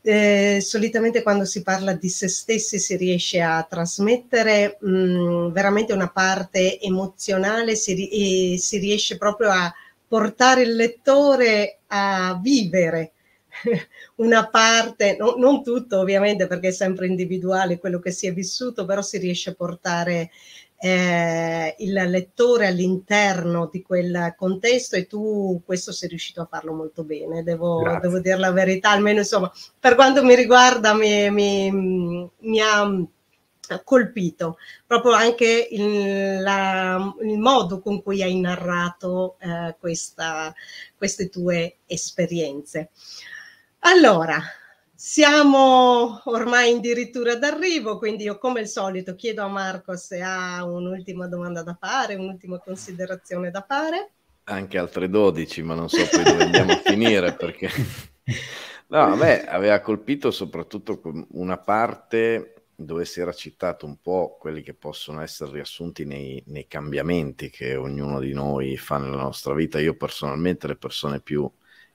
eh, solitamente quando si parla di se stessi si riesce a trasmettere mh, mm, veramente una parte emozionale si, e si riesce proprio a portare il lettore a vivere <laughs> una parte, no, non tutto ovviamente perché è sempre individuale quello che si è vissuto, però si riesce a portare eh, il lettore all'interno di quel contesto e tu questo sei riuscito a farlo molto bene, devo, devo dire la verità, almeno insomma per quanto mi riguarda mi, mi, mi ha colpito proprio anche il, la, il, modo con cui hai narrato eh, questa, queste tue esperienze. Allora, siamo ormai addirittura d'arrivo, quindi io come al solito chiedo a Marco se ha un'ultima domanda da fare, un'ultima considerazione da fare. Anche altre 12, ma non so poi dove andiamo a <laughs> finire perché... <laughs> No, a me aveva colpito soprattutto una parte dove si era citato un po' quelli che possono essere riassunti nei, nei cambiamenti che ognuno di noi fa nella nostra vita. Io personalmente le persone più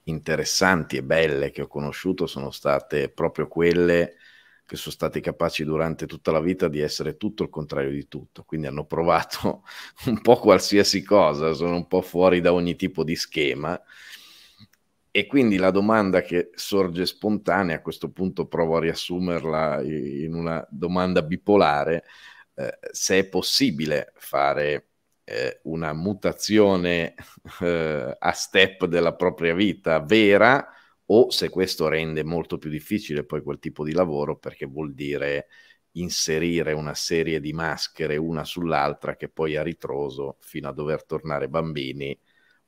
interessanti e belle che ho conosciuto sono state proprio quelle che sono stati capaci durante tutta la vita di essere tutto il contrario di tutto, quindi hanno provato <laughs> un po' qualsiasi cosa, sono un po' fuori da ogni tipo di schema. E quindi la domanda che sorge spontanea, a questo punto provo a riassumerla in una domanda bipolare, eh, se è possibile fare eh, una mutazione eh, a step della propria vita vera o se questo rende molto più difficile poi quel tipo di lavoro perché vuol dire inserire una serie di maschere una sull'altra che poi a ritroso fino a dover tornare bambini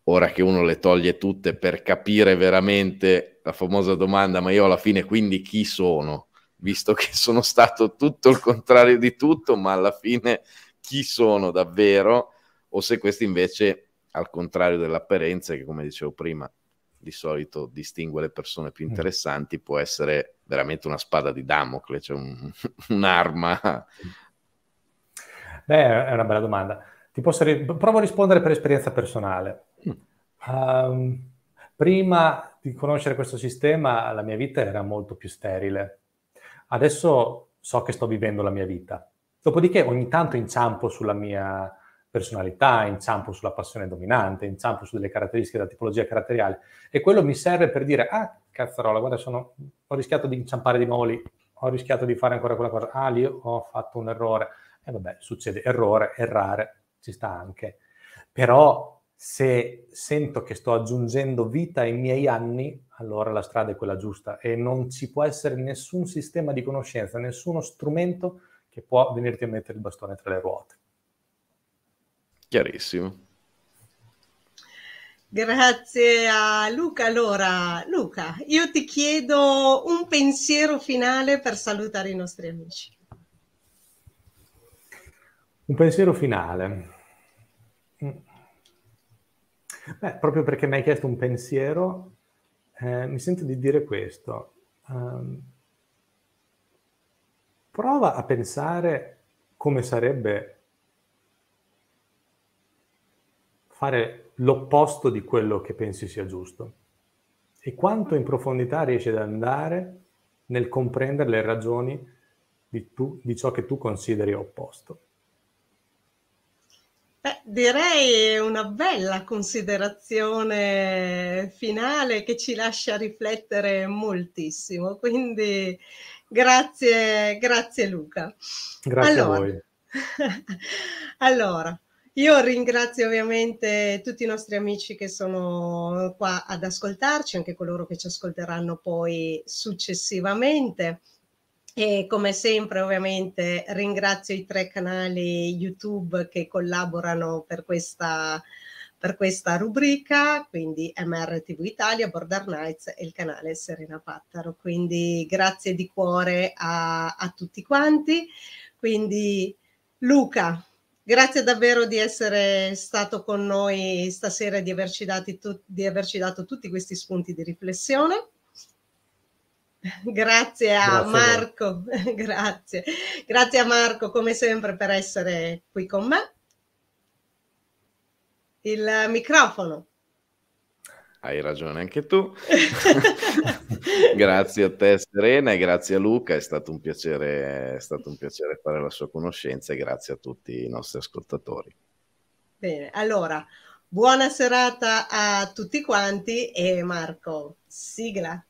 ora che uno le toglie tutte per capire veramente la famosa domanda ma io alla fine quindi chi sono visto che sono stato tutto il contrario di tutto ma alla fine chi sono davvero o se questo invece, al contrario delle apparenze, che come dicevo prima, di solito distingue le persone più mm. interessanti, può essere veramente una spada di Damocle, cioè un, <laughs> un'arma. Beh, è una bella domanda. Ti posso ri- provo a rispondere per esperienza personale. Mm. Um, prima di conoscere questo sistema, la mia vita era molto più sterile. Adesso so che sto vivendo la mia vita. Dopodiché ogni tanto inciampo sulla mia personalità, inciampo sulla passione dominante, inciampo su delle caratteristiche della tipologia caratteriale e quello mi serve per dire ah cazzarola guarda sono, ho rischiato di inciampare di nuovo lì, ho rischiato di fare ancora quella cosa, ah lì ho fatto un errore e vabbè succede errore, errare ci sta anche, però se sento che sto aggiungendo vita ai miei anni, allora la strada è quella giusta e non ci può essere nessun sistema di conoscenza, nessuno strumento che può venirti a mettere il bastone tra le ruote chiarissimo. Grazie a Luca. Allora, Luca, io ti chiedo un pensiero finale per salutare i nostri amici. Un pensiero finale. Mm. Beh, proprio perché mi hai chiesto un pensiero, eh, mi sento di dire questo. Um, prova a pensare come sarebbe fare l'opposto di quello che pensi sia giusto e quanto in profondità riesci ad andare nel comprendere le ragioni di, tu, di ciò che tu consideri opposto. Beh, direi una bella considerazione finale che ci lascia riflettere moltissimo, quindi grazie, grazie Luca. Grazie allora, a voi. <laughs> allora, io ringrazio ovviamente tutti i nostri amici che sono qua ad ascoltarci, anche coloro che ci ascolteranno poi successivamente. E come sempre ovviamente ringrazio i tre canali YouTube che collaborano per questa, per questa rubrica, quindi MRTV Italia, Border Nights e il canale Serena Pattaro. Quindi grazie di cuore a, a tutti quanti. Quindi Luca, Grazie davvero di essere stato con noi stasera e di averci, tu- di averci dato tutti questi spunti di riflessione. Grazie a grazie Marco, a <laughs> grazie. grazie a Marco come sempre per essere qui con me. Il microfono. Hai ragione anche tu. <laughs> <laughs> grazie a te Serena e grazie a Luca, è stato, un piacere, è stato un piacere fare la sua conoscenza e grazie a tutti i nostri ascoltatori. Bene, allora buona serata a tutti quanti e Marco, sigla.